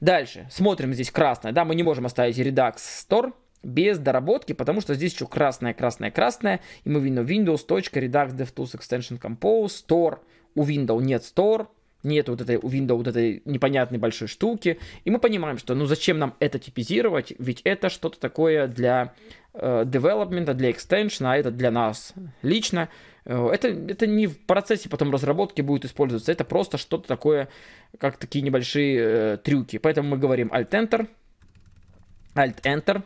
Дальше. Смотрим здесь красное. Да, мы не можем оставить Redux Store без доработки, потому что здесь еще красное, красное, красное. И мы видим Windows, Redux, DevTools, Extension Compose, Store. У Windows нет Store, нет вот этой у Windows вот этой непонятной большой штуки. И мы понимаем, что ну зачем нам это типизировать, ведь это что-то такое для э, для extension, а это для нас лично. Э, это, это не в процессе потом разработки будет использоваться, это просто что-то такое, как такие небольшие э, трюки. Поэтому мы говорим Alt-Enter, Alt-Enter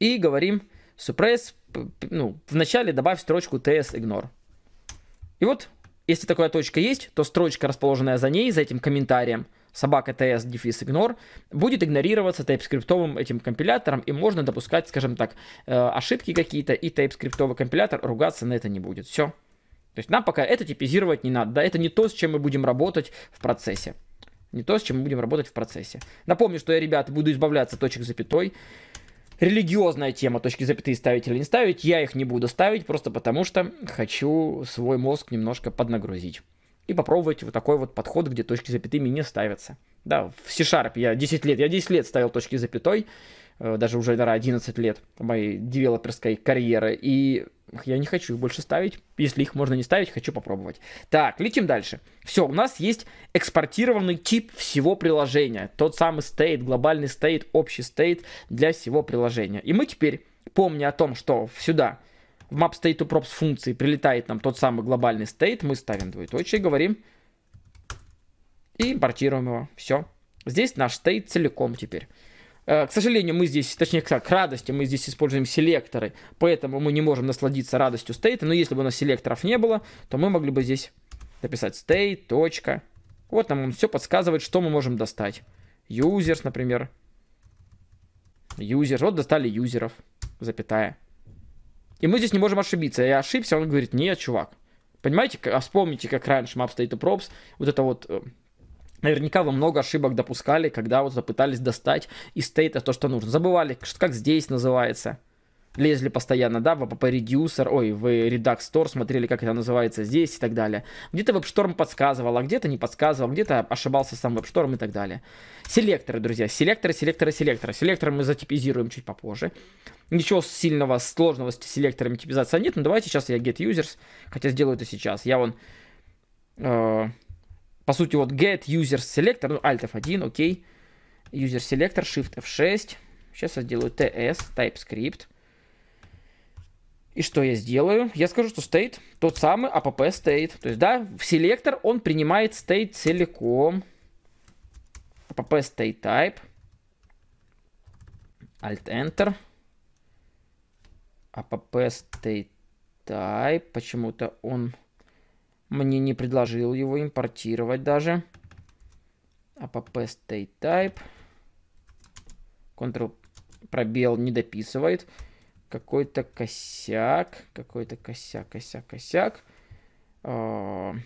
и говорим suppress, ну, вначале добавь строчку ts ignore. И вот если такая точка есть, то строчка, расположенная за ней, за этим комментарием, собака ts дефис ignore, будет игнорироваться TypeScript этим компилятором, и можно допускать, скажем так, э, ошибки какие-то, и TypeScript компилятор ругаться на это не будет. Все. То есть нам пока это типизировать не надо. Да, это не то, с чем мы будем работать в процессе. Не то, с чем мы будем работать в процессе. Напомню, что я, ребята, буду избавляться точек запятой религиозная тема, точки запятые ставить или не ставить. Я их не буду ставить, просто потому что хочу свой мозг немножко поднагрузить. И попробовать вот такой вот подход, где точки запятыми не ставятся. Да, в C-Sharp я 10 лет, я 10 лет ставил точки запятой, э, даже уже, наверное, 11 лет моей девелоперской карьеры. И я не хочу их больше ставить. Если их можно не ставить, хочу попробовать. Так, летим дальше. Все, у нас есть экспортированный тип всего приложения. Тот самый стейт, глобальный стейт, общий стейт для всего приложения. И мы теперь, помня о том, что сюда в map state to props функции прилетает нам тот самый глобальный стейт, мы ставим двоеточие, говорим и импортируем его. Все. Здесь наш стейт целиком теперь. Э, к сожалению, мы здесь, точнее как, к радости, мы здесь используем селекторы, поэтому мы не можем насладиться радостью стейта, но если бы у нас селекторов не было, то мы могли бы здесь написать state, точка. Вот нам он все подсказывает, что мы можем достать. Users, например. User. Вот достали юзеров, запятая. И мы здесь не можем ошибиться. Я ошибся, он говорит, нет, чувак. Понимаете, а вспомните, как раньше MapState Props, вот это вот э, Наверняка вы много ошибок допускали, когда вот пытались достать из стейта то, что нужно. Забывали, что как здесь называется. Лезли постоянно, да, в app Reducer, ой, в Redux Store, смотрели, как это называется здесь и так далее. Где-то WebStorm подсказывал, а где-то не подсказывал, где-то ошибался сам WebStorm и так далее. Селекторы, друзья, селекторы, селекторы, селекторы. Селекторы мы затипизируем чуть попозже. Ничего сильного, сложного с селекторами типизации нет, но давайте сейчас я get users, хотя сделаю это сейчас. Я вон... Э по сути, вот get user selector, ну, alt F1, окей. User selector, shift F6. Сейчас я сделаю ts, TypeScript. И что я сделаю? Я скажу, что state тот самый app state. То есть, да, в селектор он принимает state целиком. app state type. Alt Enter. App state type. Почему-то он мне не предложил его импортировать даже. А App state type. Ctrl пробел не дописывает. Какой-то косяк. Какой-то косяк, косяк, косяк. А,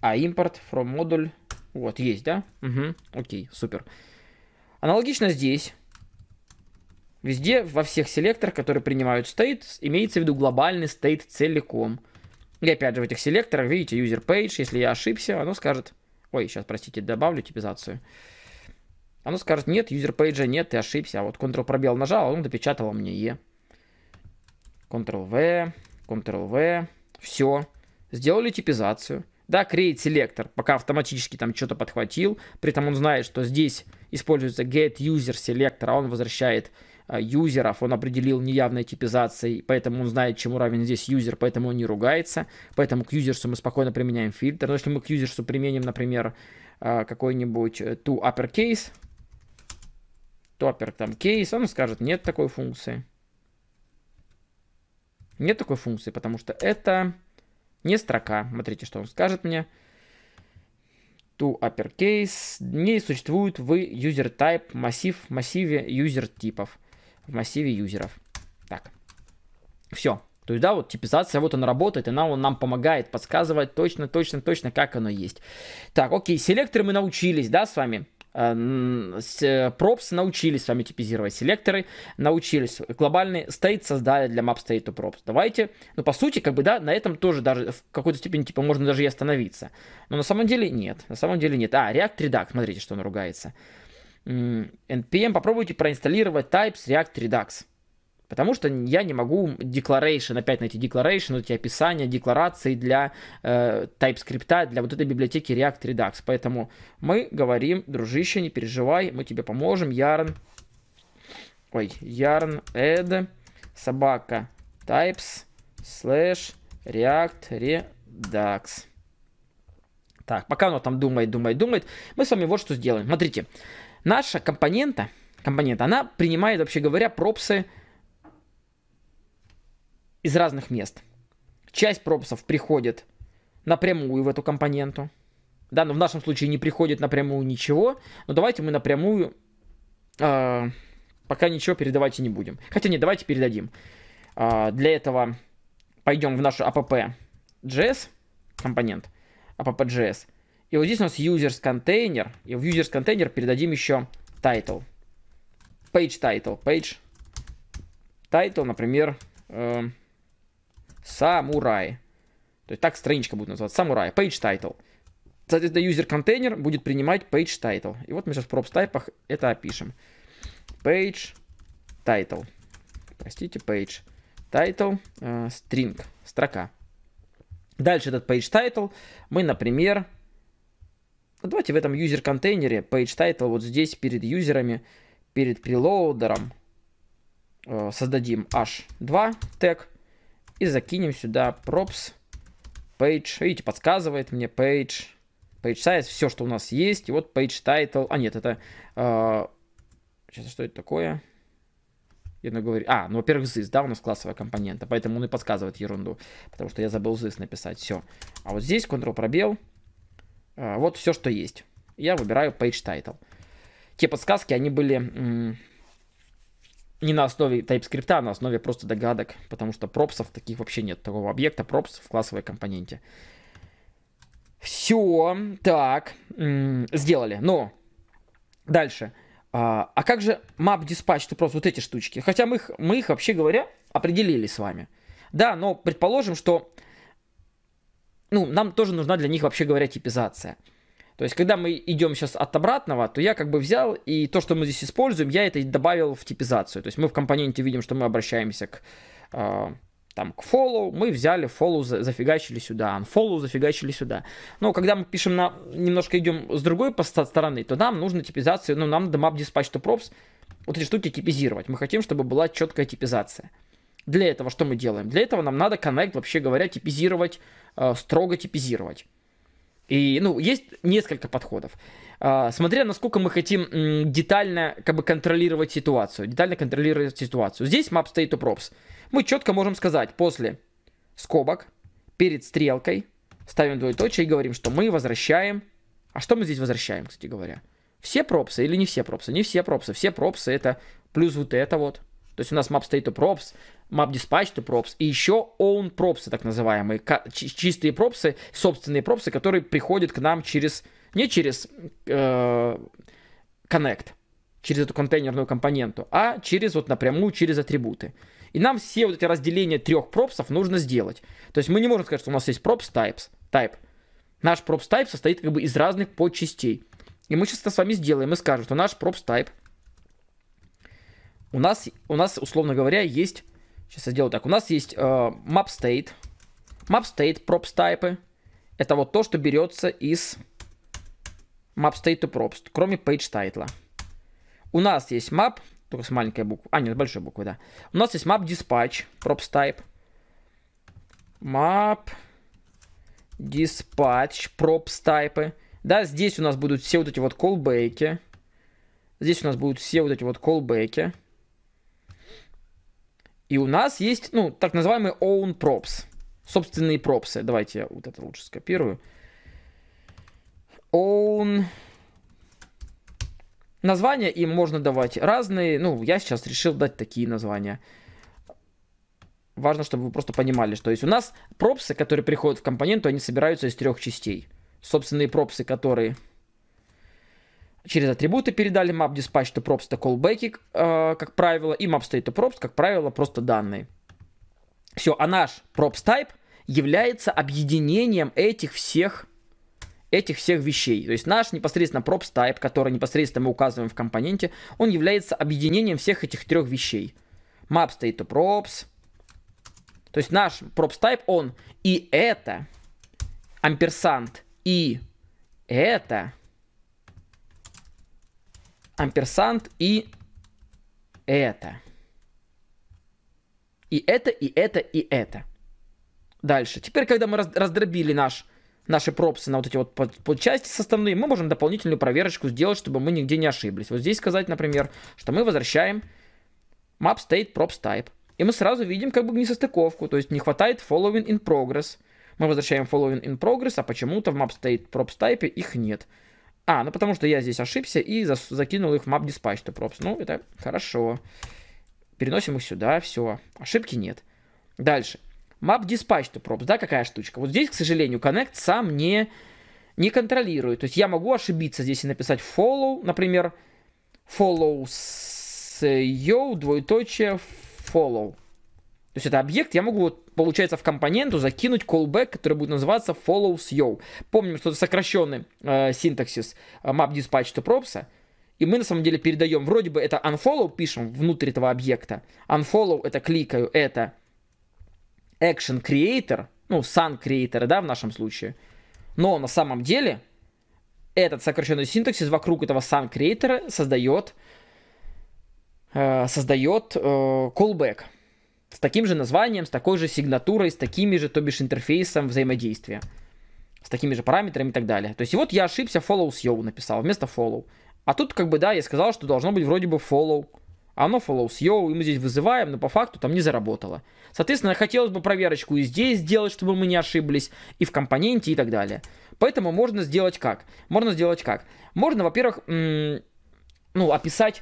а импорт from модуль. Вот, есть, да? Угу, окей, супер. Аналогично здесь. Везде, во всех селекторах, которые принимают state, имеется в виду глобальный state целиком. И опять же в этих селекторах, видите, user page, если я ошибся, оно скажет, ой, сейчас, простите, добавлю типизацию. Оно скажет, нет, user page нет, ты ошибся. А вот Ctrl пробел нажал, а он допечатал мне E. Ctrl V, Ctrl V, все. Сделали типизацию. Да, create селектор, пока автоматически там что-то подхватил. При этом он знает, что здесь используется get user селектор, а он возвращает Э, юзеров, он определил неявной типизацией поэтому он знает, чему равен здесь юзер, поэтому он не ругается, поэтому к юзерсу мы спокойно применяем фильтр. Но если мы к юзерсу применим, например, э, какой-нибудь э, to uppercase, to upper там case, он скажет, нет такой функции. Нет такой функции, потому что это не строка. Смотрите, что он скажет мне. To uppercase не существует в user type массив, массиве user типов в массиве юзеров. Так, все. То есть, да, вот типизация, вот она работает, она он нам помогает подсказывать точно, точно, точно, как оно есть. Так, окей, селекторы мы научились, да, с вами? Э, э, props научились с вами типизировать селекторы, научились. Глобальный стейт создали для map state props. Давайте, ну по сути, как бы, да, на этом тоже даже в какой-то степени, типа, можно даже и остановиться. Но на самом деле нет, на самом деле нет. А, React Redact, смотрите, что он ругается npm попробуйте проинсталлировать types React Redux. Потому что я не могу declaration, опять найти declaration, эти описания, декларации для э, TypeScript, для вот этой библиотеки React Redux. Поэтому мы говорим, дружище, не переживай, мы тебе поможем. Yarn, ой, yarn add собака types slash React Redux. Так, пока оно там думает, думает, думает, мы с вами вот что сделаем. Смотрите, Наша компонента, компонента, она принимает, вообще говоря, пропсы из разных мест. Часть пропсов приходит напрямую в эту компоненту. Да, но в нашем случае не приходит напрямую ничего. Но давайте мы напрямую э, пока ничего передавать и не будем. Хотя не, давайте передадим. Э, для этого пойдем в нашу app.js компонент. app.js. И вот здесь у нас users контейнер. И в users контейнер передадим еще title. Page title. Page title, например, э, самурай. То есть так страничка будет называться. Самурай. Page title. Соответственно, user контейнер будет принимать page title. И вот мы сейчас в props type это опишем. Page title. Простите, page title э, string. Строка. Дальше этот page title мы, например, ну, давайте в этом user-контейнере page title вот здесь перед юзерами, перед прелоудером э, создадим h2 тег и закинем сюда props page. Видите, подсказывает мне page, page size, все, что у нас есть. И вот page title. А, нет, это... Э, сейчас, что это такое? Я говорю, а, ну, во-первых, this, да, у нас классовая компонента, поэтому он и подсказывает ерунду, потому что я забыл this написать, все. А вот здесь control пробел, а, вот все, что есть. Я выбираю Page Title. Те подсказки, они были не на основе TypeScript, а на основе просто догадок, потому что пропсов таких вообще нет. Такого объекта пропс в классовой компоненте. Все, так, сделали. Но дальше. А, а как же map dispatch, ты просто вот эти штучки? Хотя мы их, мы их вообще говоря определили с вами. Да, но предположим, что ну, нам тоже нужна для них, вообще говоря, типизация. То есть, когда мы идем сейчас от обратного, то я как бы взял, и то, что мы здесь используем, я это добавил в типизацию. То есть, мы в компоненте видим, что мы обращаемся к, э, там, к follow, мы взяли follow, зафигачили сюда, unfollow зафигачили сюда. Но когда мы пишем, на, немножко идем с другой стороны, то нам нужно типизацию, ну, нам map dispatch to props, вот эти штуки типизировать. Мы хотим, чтобы была четкая типизация. Для этого что мы делаем? Для этого нам надо connect, вообще говоря, типизировать Э, строго типизировать. И, ну, есть несколько подходов. Э, смотря насколько мы хотим детально как бы контролировать ситуацию. Детально контролировать ситуацию. Здесь map state to props. Мы четко можем сказать после скобок, перед стрелкой, ставим двоеточие и говорим, что мы возвращаем. А что мы здесь возвращаем, кстати говоря? Все пропсы или не все пропсы? Не все пропсы. Все пропсы это плюс вот это вот. То есть у нас map state to props, MapDispatch to props и еще own пропсы, так называемые, чистые пропсы, собственные пропсы, которые приходят к нам через, не через э, Connect, через эту контейнерную компоненту, а через вот напрямую, через атрибуты. И нам все вот эти разделения трех пропсов нужно сделать. То есть мы не можем сказать, что у нас есть props types, type. Наш props type состоит как бы из разных подчастей. И мы сейчас это с вами сделаем и скажем, что наш props type у нас, у нас условно говоря, есть Сейчас я сделаю так. У нас есть э, map state. Map state, props type. Это вот то, что берется из map state to props, кроме page title. У нас есть map, только с маленькой буквы. А, нет, с большой буквы, да. У нас есть map dispatch, props type. Map dispatch, props type. Да, здесь у нас будут все вот эти вот колбеки. Здесь у нас будут все вот эти вот колбеки. И у нас есть, ну, так называемые own props. Собственные пропсы. Давайте я вот это лучше скопирую. Own. Названия им можно давать разные. Ну, я сейчас решил дать такие названия. Важно, чтобы вы просто понимали, что есть у нас пропсы, которые приходят в компоненту, они собираются из трех частей. Собственные пропсы, которые через атрибуты передали map dispatch to props to callback, э, как правило, и map state to props, как правило, просто данные. Все, а наш props type является объединением этих всех этих всех вещей. То есть наш непосредственно props type, который непосредственно мы указываем в компоненте, он является объединением всех этих трех вещей. Map state to props. То есть наш props type, он и это, ampersand и это, амперсант и это. И это, и это, и это. Дальше. Теперь, когда мы раздробили наш, наши пропсы на вот эти вот части составные, мы можем дополнительную проверочку сделать, чтобы мы нигде не ошиблись. Вот здесь сказать, например, что мы возвращаем map state props type. И мы сразу видим как бы несостыковку, то есть не хватает following in progress. Мы возвращаем following in progress, а почему-то в map state props type их нет. А, ну потому что я здесь ошибся и зас закинул их в map Dispatch dispatch.props. Ну, это хорошо. Переносим их сюда, все. Ошибки нет. Дальше. Map Dispatch dispatch.props, да, какая штучка? Вот здесь, к сожалению, connect сам не, не контролирует. То есть я могу ошибиться здесь и написать follow, например, follow с yo, э, двоеточие, follow. То есть это объект, я могу, вот, получается, в компоненту закинуть callback, который будет называться follows yo. Помним, что это сокращенный э, синтаксис э, map dispatch to props. И мы на самом деле передаем, вроде бы это unfollow пишем внутрь этого объекта. Unfollow это кликаю, это action creator, ну, sun creator, да, в нашем случае. Но на самом деле этот сокращенный синтаксис вокруг этого sun creator создает, э, создает э, callback с таким же названием, с такой же сигнатурой, с такими же, то бишь, интерфейсом взаимодействия, с такими же параметрами и так далее. То есть вот я ошибся, follow с yo написал вместо follow. А тут как бы, да, я сказал, что должно быть вроде бы follow, а оно follow yo, и мы здесь вызываем, но по факту там не заработало. Соответственно, хотелось бы проверочку и здесь сделать, чтобы мы не ошиблись, и в компоненте и так далее. Поэтому можно сделать как? Можно сделать как? Можно, во-первых, ну, описать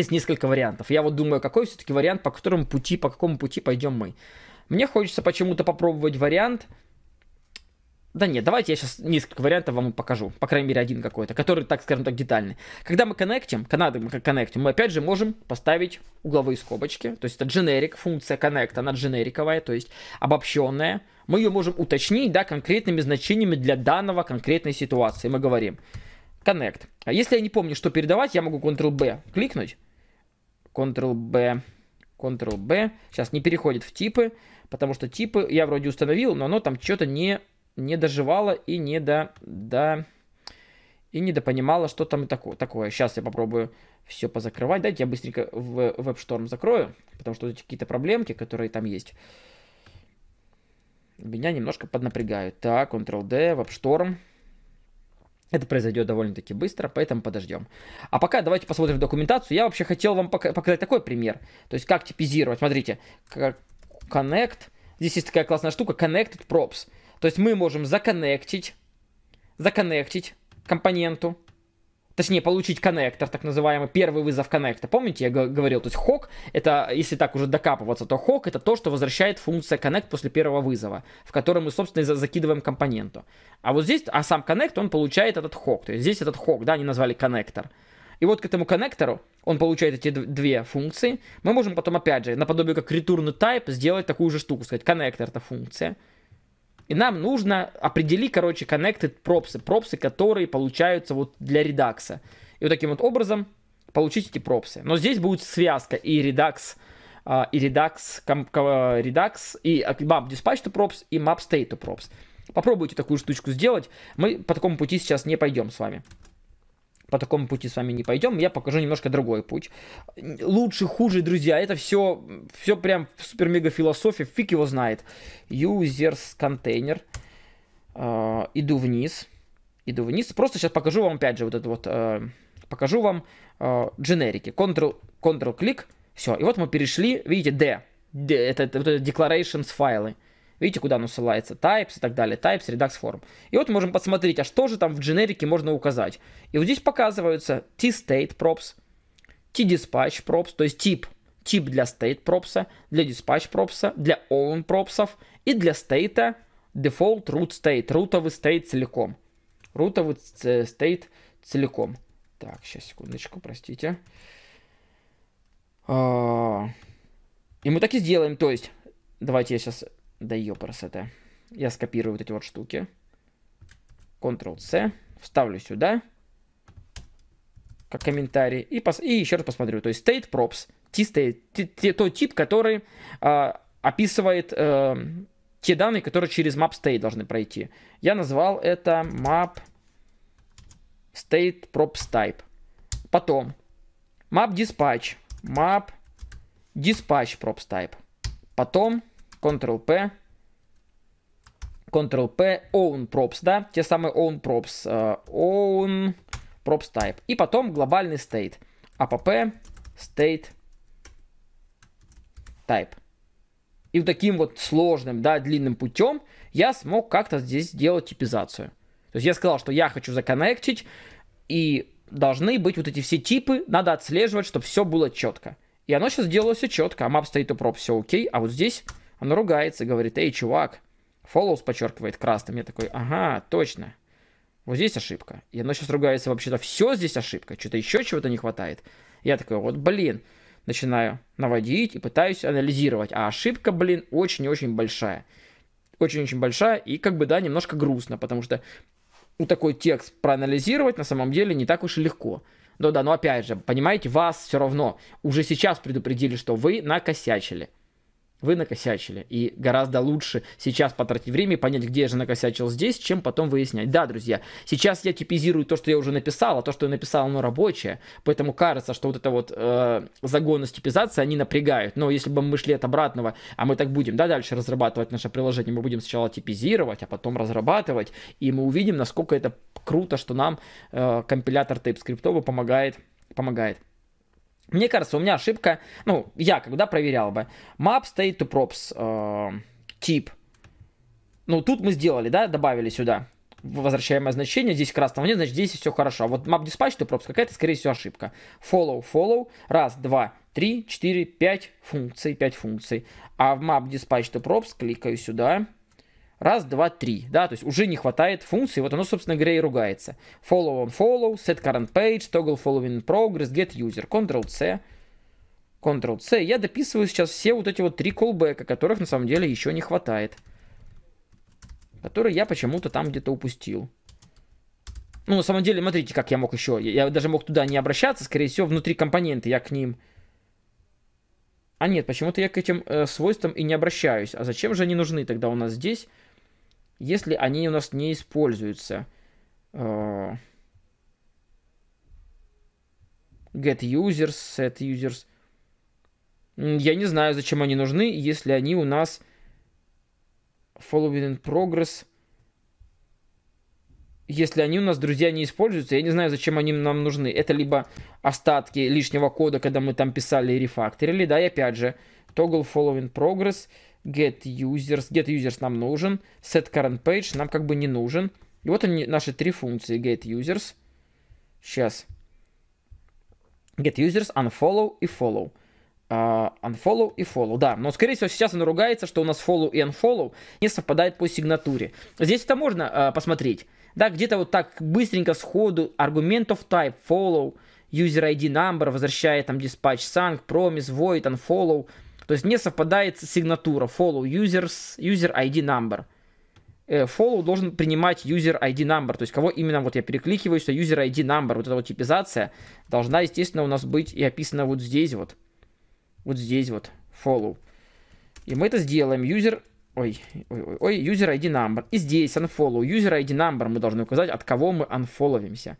есть несколько вариантов. Я вот думаю, какой все-таки вариант, по которому пути, по какому пути пойдем мы. Мне хочется почему-то попробовать вариант. Да нет, давайте я сейчас несколько вариантов вам покажу. По крайней мере, один какой-то, который, так скажем так, детальный. Когда мы коннектим, когда мы коннектим, мы опять же можем поставить угловые скобочки. То есть это generic, функция connect, она дженериковая, то есть обобщенная. Мы ее можем уточнить, да, конкретными значениями для данного конкретной ситуации. Мы говорим, Connect. А если я не помню, что передавать, я могу Ctrl-B кликнуть. Ctrl-B. Ctrl-B. Сейчас не переходит в типы, потому что типы я вроде установил, но оно там что-то не, не доживало и не до... до и недопонимала, что там и такое. такое. Сейчас я попробую все позакрывать. Дайте я быстренько в WebStorm закрою, потому что какие-то проблемки, которые там есть, меня немножко поднапрягают. Так, Ctrl-D, WebStorm. Это произойдет довольно-таки быстро, поэтому подождем. А пока давайте посмотрим документацию. Я вообще хотел вам показать такой пример. То есть как типизировать. Смотрите, connect. Здесь есть такая классная штука, connected props. То есть мы можем законнектить, законнектить компоненту точнее, получить коннектор, так называемый первый вызов коннекта. Помните, я говорил, то есть хок, это, если так уже докапываться, то хок это то, что возвращает функция connect после первого вызова, в котором мы, собственно, и закидываем компоненту. А вот здесь, а сам коннект он получает этот хок. То есть здесь этот хок, да, они назвали коннектор. И вот к этому коннектору, он получает эти две функции, мы можем потом, опять же, наподобие как return type, сделать такую же штуку, сказать, коннектор это функция, и нам нужно определить, короче, connected пропсы, пропсы, которые получаются вот для редакса. И вот таким вот образом получить эти пропсы. Но здесь будет связка и редакс, а, и редакс, редакс, и map dispatch to props, и map state to props. Попробуйте такую штучку сделать. Мы по такому пути сейчас не пойдем с вами по такому пути с вами не пойдем, я покажу немножко другой путь. Лучше, хуже, друзья, это все, все прям супер-мега философия, фиг его знает. Users контейнер, э, иду вниз, иду вниз, просто сейчас покажу вам опять же вот это вот, э, покажу вам э, дженерики, Ctrl, Ctrl-клик, все, и вот мы перешли, видите, D, D это, это, это declarations файлы, Видите, куда оно ссылается? Types и так далее. Types, Redux Form. И вот можем посмотреть, а что же там в дженерике можно указать. И вот здесь показываются t-state props, t props, то есть тип. Тип для state props, для dispatch props, для own props и для state default root state, рутовый state целиком. Рутовый э, state целиком. Так, сейчас, секундочку, простите. А, и мы так и сделаем, то есть, давайте я сейчас да ёпрсота. Я скопирую вот эти вот штуки. Ctrl-C. Вставлю сюда. Как комментарий. И, пос... и еще раз посмотрю. То есть state props. T-state. Тот тип, который э, описывает э, те данные, которые через map state должны пройти. Я назвал это map state props type. Потом map dispatch. Map dispatch props type. Потом Ctrl-P. Ctrl-P, own props, да, те самые own props, э, own props type. И потом глобальный state, app а state type. И вот таким вот сложным, да, длинным путем я смог как-то здесь сделать типизацию. То есть я сказал, что я хочу законнектить, и должны быть вот эти все типы, надо отслеживать, чтобы все было четко. И оно сейчас сделало все четко, а map стоит у prop, все окей, а вот здесь она ругается, говорит, эй, чувак, follows подчеркивает красным. Я такой, ага, точно. Вот здесь ошибка. И оно сейчас ругается вообще-то, все здесь ошибка, что-то еще чего-то не хватает. Я такой, вот блин, начинаю наводить и пытаюсь анализировать. А ошибка, блин, очень очень большая. Очень-очень большая и как бы, да, немножко грустно, потому что у такой текст проанализировать на самом деле не так уж и легко. Но да, но опять же, понимаете, вас все равно уже сейчас предупредили, что вы накосячили вы накосячили. И гораздо лучше сейчас потратить время и понять, где я же накосячил здесь, чем потом выяснять. Да, друзья, сейчас я типизирую то, что я уже написал, а то, что я написал, оно рабочее. Поэтому кажется, что вот это вот э, загоны с типизации, они напрягают. Но если бы мы шли от обратного, а мы так будем, да, дальше разрабатывать наше приложение, мы будем сначала типизировать, а потом разрабатывать, и мы увидим, насколько это круто, что нам э, компилятор TypeScript помогает, помогает. Мне кажется, у меня ошибка, ну, я когда проверял бы, map state to props э, тип. Ну, тут мы сделали, да, добавили сюда возвращаемое значение, здесь красного нет, значит здесь все хорошо. А вот map dispatch to props какая-то, скорее всего, ошибка. Follow, follow, раз, два, три, четыре, пять функций, пять функций. А в map dispatch to props кликаю сюда, Раз, два, три. Да, то есть уже не хватает функций. Вот оно, собственно говоря, и ругается. Follow on follow, set current page, toggle following progress, get user, Ctrl-C. Ctrl-C. Я дописываю сейчас все вот эти вот три колбека, которых на самом деле еще не хватает. Которые я почему-то там где-то упустил. Ну, на самом деле, смотрите, как я мог еще. Я даже мог туда не обращаться. Скорее всего, внутри компонента я к ним... А нет, почему-то я к этим э, свойствам и не обращаюсь. А зачем же они нужны тогда у нас здесь? если они у нас не используются. Э, get users, set users. Я не знаю, зачем они нужны, если они у нас following progress. Если они у нас, друзья, не используются, я не знаю, зачем они нам нужны. Это либо остатки лишнего кода, когда мы там писали и рефакторили, да, и опять же, toggle following progress – get users. Get users нам нужен. Set current page нам как бы не нужен. И вот они, наши три функции. Get users. Сейчас. Get users, unfollow и follow. Uh, unfollow и follow, да. Но, скорее всего, сейчас он ругается, что у нас follow и unfollow не совпадает по сигнатуре. Здесь это можно uh, посмотреть. Да, где-то вот так быстренько сходу аргумент of type, follow, user ID number, возвращает там dispatch, sang, promise, void, unfollow – то есть не совпадает сигнатура follow users, user ID number. Э, follow должен принимать user ID number, то есть кого именно вот я перекликиваю, что user ID number, вот эта вот типизация должна, естественно, у нас быть и описана вот здесь вот. Вот здесь вот, follow. И мы это сделаем, user Ой, ой, ой, ой, user ID number. И здесь unfollow. User ID number мы должны указать, от кого мы unfollowимся.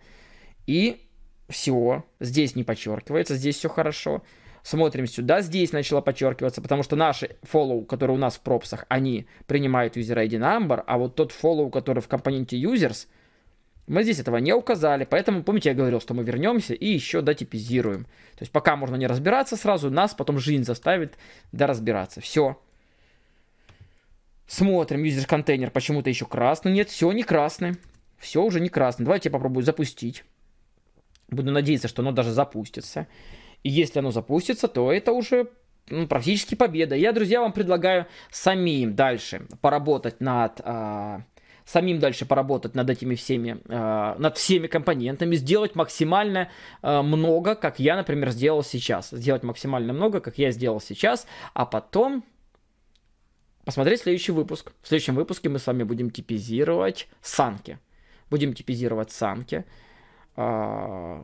И все. Здесь не подчеркивается, здесь все хорошо. Смотрим сюда, здесь начало подчеркиваться, потому что наши follow, которые у нас в пропсах, они принимают user ID number, а вот тот follow, который в компоненте users, мы здесь этого не указали, поэтому, помните, я говорил, что мы вернемся и еще дотипизируем. То есть пока можно не разбираться сразу, нас потом жизнь заставит доразбираться. Все. Смотрим, юзер-контейнер почему-то еще красный. Нет, все не красный. Все уже не красный. Давайте я попробую запустить. Буду надеяться, что оно даже запустится. И если оно запустится, то это уже ну, практически победа. Я, друзья, вам предлагаю самим дальше поработать над... А, самим дальше поработать над этими всеми, э, над всеми компонентами, сделать максимально э, много, как я, например, сделал сейчас. Сделать максимально много, как я сделал сейчас, а потом посмотреть следующий выпуск. В следующем выпуске мы с вами будем типизировать санки. Будем типизировать санки. Э,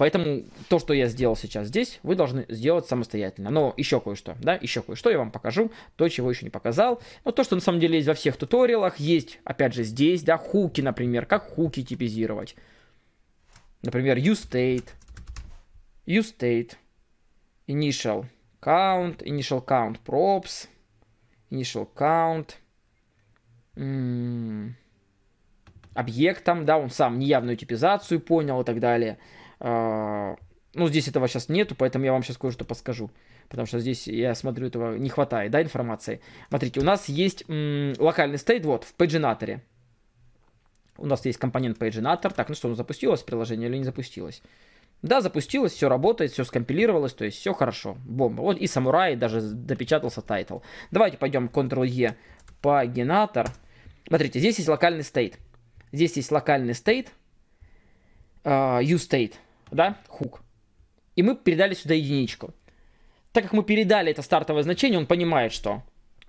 Поэтому то, что я сделал сейчас здесь, вы должны сделать самостоятельно. Но еще кое-что, да, еще кое-что я вам покажу, то, чего еще не показал. Но то, что на самом деле есть во всех туториалах, есть, опять же, здесь, да, хуки, например, как хуки типизировать. Например, useState, useState, initial count, initial count props, initial count, объектом, да, он сам неявную типизацию понял и так далее – а, ну, здесь этого сейчас нету, поэтому я вам сейчас кое-что подскажу. Потому что здесь, я смотрю, этого не хватает, да, информации. Смотрите, у нас есть м, локальный стейт, вот, в PageNator. У нас есть компонент PageNator. Так, ну что, он запустилось приложение или не запустилось? Да, запустилось, все работает, все скомпилировалось, то есть все хорошо. Бомба. Вот и самурай даже допечатался тайтл. Давайте пойдем Ctrl-E, пагинатор. Смотрите, здесь есть локальный стейт. Здесь есть локальный стейт, uh, use state да, хук. И мы передали сюда единичку. Так как мы передали это стартовое значение, он понимает, что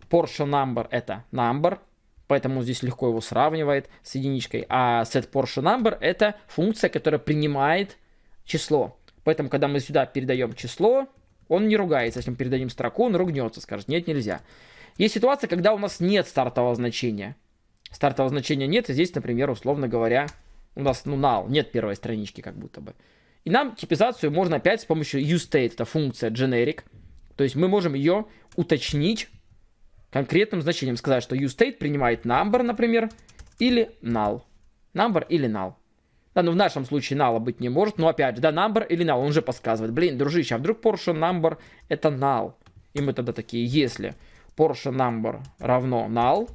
Porsche number это number, поэтому здесь легко его сравнивает с единичкой. А set Porsche number это функция, которая принимает число. Поэтому, когда мы сюда передаем число, он не ругается. Если мы передадим строку, он ругнется, скажет, нет, нельзя. Есть ситуация, когда у нас нет стартового значения. Стартового значения нет, и здесь, например, условно говоря, у нас ну null, нет первой странички как будто бы. И нам типизацию можно опять с помощью useState, это функция generic. То есть мы можем ее уточнить конкретным значением. Сказать, что useState принимает number, например, или null. Number или null. Да, ну в нашем случае null быть не может, но опять же, да, number или null, он же подсказывает. Блин, дружище, а вдруг Porsche number это null? И мы тогда такие, если Porsche number равно null,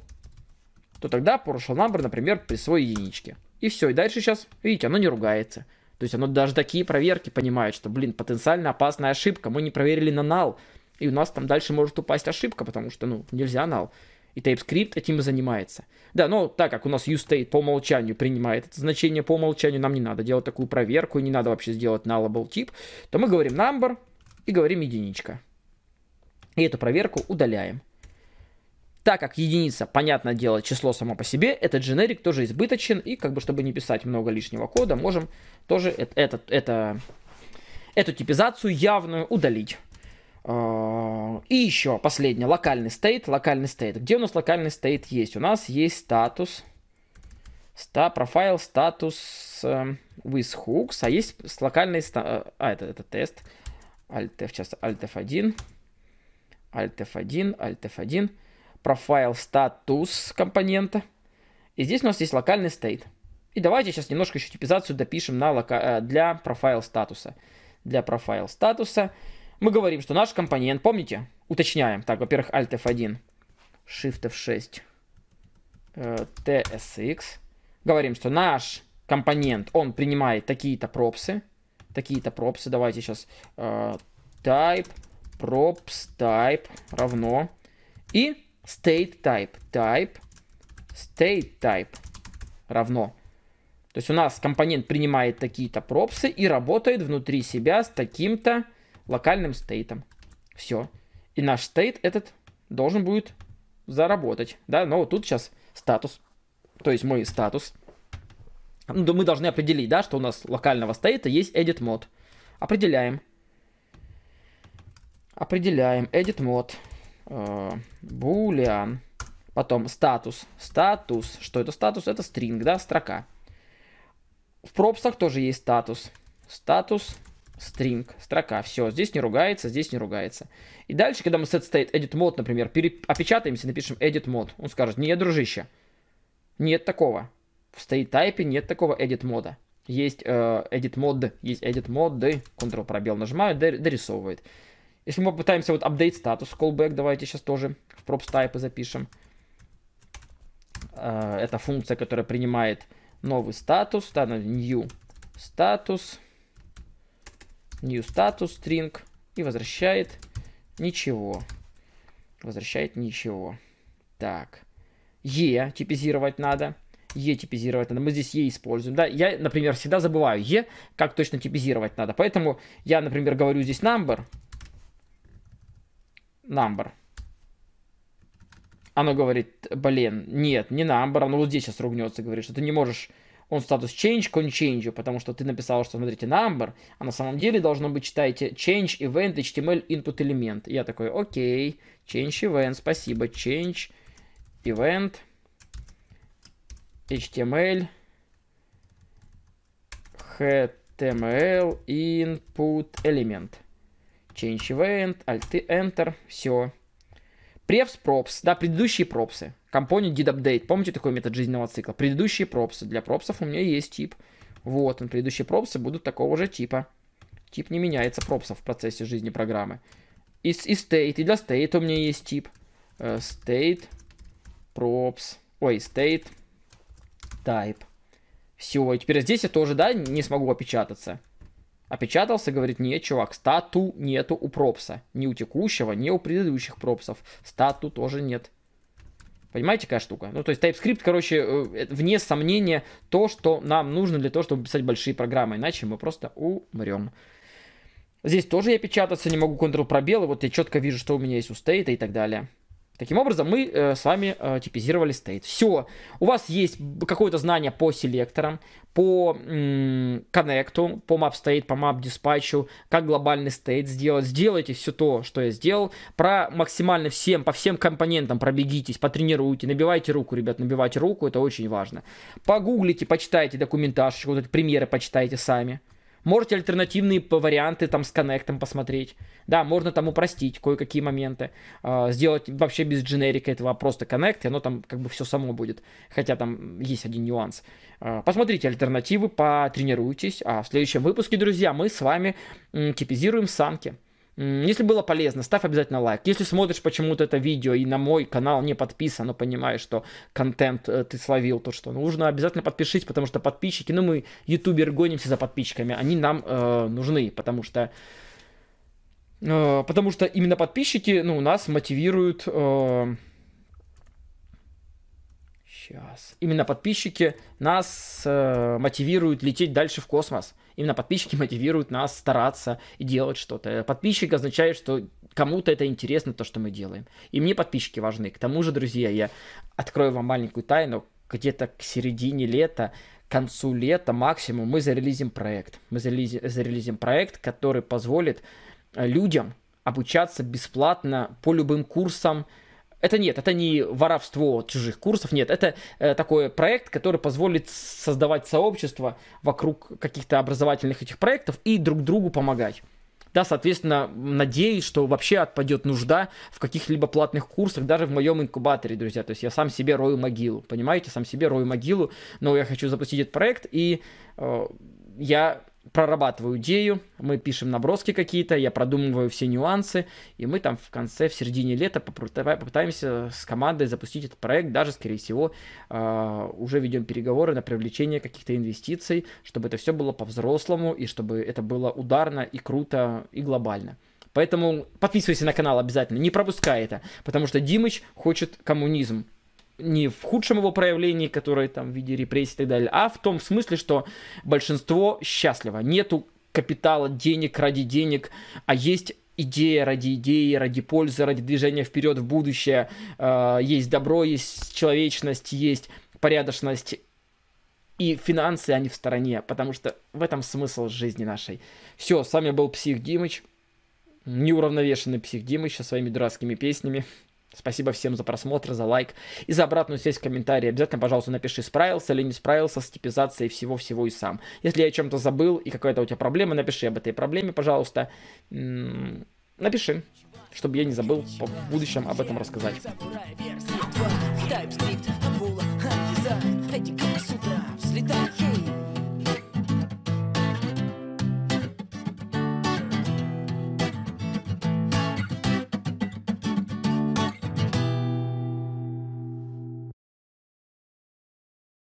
то тогда Porsche number, например, при своей единичке. И все, и дальше сейчас, видите, оно не ругается. То есть оно даже такие проверки понимает, что, блин, потенциально опасная ошибка, мы не проверили на нал, и у нас там дальше может упасть ошибка, потому что, ну, нельзя нал. И TypeScript этим и занимается. Да, но так как у нас useState по умолчанию принимает это значение по умолчанию, нам не надо делать такую проверку, и не надо вообще сделать nullable тип, то мы говорим number и говорим единичка. И эту проверку удаляем. Так как единица, понятное дело, число само по себе, этот дженерик тоже избыточен, и как бы чтобы не писать много лишнего кода, можем тоже это, это, это, эту типизацию явную удалить. А, и еще последнее, локальный стейт, локальный стейт. Где у нас локальный стейт есть? У нас есть статус, ста, профайл, статус эм, with hooks, а есть локальный, э, а это, это тест, alt F, сейчас alt F1, alt F1, alt F1, профайл статус компонента. И здесь у нас есть локальный state. И давайте сейчас немножко еще типизацию допишем на лока... Э, для профайл статуса. Для профайл статуса мы говорим, что наш компонент, помните, уточняем. Так, во-первых, Alt F1, Shift F6, э, TSX. Говорим, что наш компонент, он принимает такие-то пропсы. Такие-то пропсы. Давайте сейчас э, type, props, type равно. И state type, type, state type равно. То есть у нас компонент принимает такие-то пропсы и работает внутри себя с таким-то локальным стейтом. Все. И наш стейт этот должен будет заработать. Да, но вот тут сейчас статус. То есть мой статус. Ну, мы должны определить, да, что у нас локального стейта есть edit mode. Определяем. Определяем edit mode. Boolean. Э, Потом статус. Статус. Что это статус? Это стринг, да, строка. В пропсах тоже есть статус. Статус стринг, строка. Все, здесь не ругается, здесь не ругается. И дальше, когда мы set state edit mode, например, пере... опечатаемся, напишем edit mode. Он скажет, нет дружище, нет такого. В state type нет такого edit мода. Есть э, edit мод, есть edit моды, control пробел нажимаю, дорисовывает. Если мы попытаемся вот update статус, callback давайте сейчас тоже в props type запишем. Э, это функция, которая принимает новый статус, да, new статус, new статус string и возвращает ничего. Возвращает ничего. Так. Е типизировать надо. Е типизировать надо. Мы здесь Е используем. Да? Я, например, всегда забываю Е, как точно типизировать надо. Поэтому я, например, говорю здесь number, number. Оно говорит, блин, нет, не number, оно вот здесь сейчас ругнется, говорит, что ты не можешь он статус change con change, потому что ты написал, что, смотрите, number, а на самом деле должно быть, читайте, change event html input element. Я такой, окей, change event, спасибо, change event html html input element. Change event, alt enter, все. Prefs props, да, предыдущие пропсы. Component did update, помните такой метод жизненного цикла? Предыдущие пропсы. Для пропсов у меня есть тип. Вот он, предыдущие пропсы будут такого же типа. Тип не меняется пропсов в процессе жизни программы. И, и state, и для state у меня есть тип. Э, state props, ой, state type. Все, и теперь здесь я тоже, да, не смогу опечататься. Опечатался, говорит, нет, чувак, стату нету у пропса. Ни у текущего, ни у предыдущих пропсов. Стату тоже нет. Понимаете, какая штука? Ну, то есть TypeScript, короче, э, вне сомнения, то, что нам нужно для того, чтобы писать большие программы. Иначе мы просто умрем. Здесь тоже я печататься не могу, контрол-пробелы. Вот я четко вижу, что у меня есть у стейта и так далее. Таким образом, мы э, с вами э, типизировали стейт. Все, у вас есть какое-то знание по селекторам, по коннекту, по map state, по map диспатчу, как глобальный стейт сделать. Сделайте все то, что я сделал. Про максимально всем, по всем компонентам пробегитесь, потренируйте, набивайте руку, ребят, набивайте руку, это очень важно. Погуглите, почитайте документаж, вот эти примеры почитайте сами. Можете альтернативные варианты там с коннектом посмотреть. Да, можно там упростить кое-какие моменты. Э, сделать вообще без дженерика этого, а просто коннект, и оно там как бы все само будет. Хотя там есть один нюанс. Э, посмотрите альтернативы, потренируйтесь. А в следующем выпуске, друзья, мы с вами типизируем санки. Если было полезно, ставь обязательно лайк. Если смотришь почему-то это видео и на мой канал не подписан, но понимаешь, что контент э, ты словил, то что нужно, обязательно подпишись, потому что подписчики, ну мы, ютуберы, гонимся за подписчиками, они нам э, нужны, потому что э, потому что именно подписчики, ну, нас мотивируют э, Сейчас. Именно подписчики нас э, мотивируют лететь дальше в космос. Именно подписчики мотивируют нас стараться и делать что-то. Подписчик означает, что кому-то это интересно, то, что мы делаем. И мне подписчики важны. К тому же, друзья, я открою вам маленькую тайну. Где-то к середине лета, к концу лета максимум мы зарелизим проект. Мы зарелизим, зарелизим проект, который позволит э, людям обучаться бесплатно по любым курсам, это нет, это не воровство чужих курсов, нет, это э, такой проект, который позволит создавать сообщество вокруг каких-то образовательных этих проектов и друг другу помогать. Да, соответственно, надеюсь, что вообще отпадет нужда в каких-либо платных курсах, даже в моем инкубаторе, друзья. То есть я сам себе рою могилу, понимаете, сам себе рою могилу, но я хочу запустить этот проект, и э, я прорабатываю идею, мы пишем наброски какие-то, я продумываю все нюансы, и мы там в конце, в середине лета попытаемся с командой запустить этот проект, даже, скорее всего, а, уже ведем переговоры на привлечение каких-то инвестиций, чтобы это все было по-взрослому, и чтобы это было ударно и круто, и глобально. Поэтому подписывайся на канал обязательно, не пропускай это, потому что Димыч хочет коммунизм не в худшем его проявлении, которое там в виде репрессий и так далее, а в том смысле, что большинство счастливо. Нету капитала, денег ради денег, а есть идея ради идеи, ради пользы, ради движения вперед в будущее. Э, есть добро, есть человечность, есть порядочность. И финансы, они в стороне, потому что в этом смысл жизни нашей. Все, с вами был Псих Димыч. Неуравновешенный Псих Димыч со своими дурацкими песнями. Спасибо всем за просмотр, за лайк и за обратную связь в комментарии. Обязательно, пожалуйста, напиши, справился или не справился с типизацией всего-всего и сам. Если я о чем-то забыл и какая-то у тебя проблема, напиши об этой проблеме, пожалуйста. Напиши, чтобы я не забыл в будущем об этом рассказать.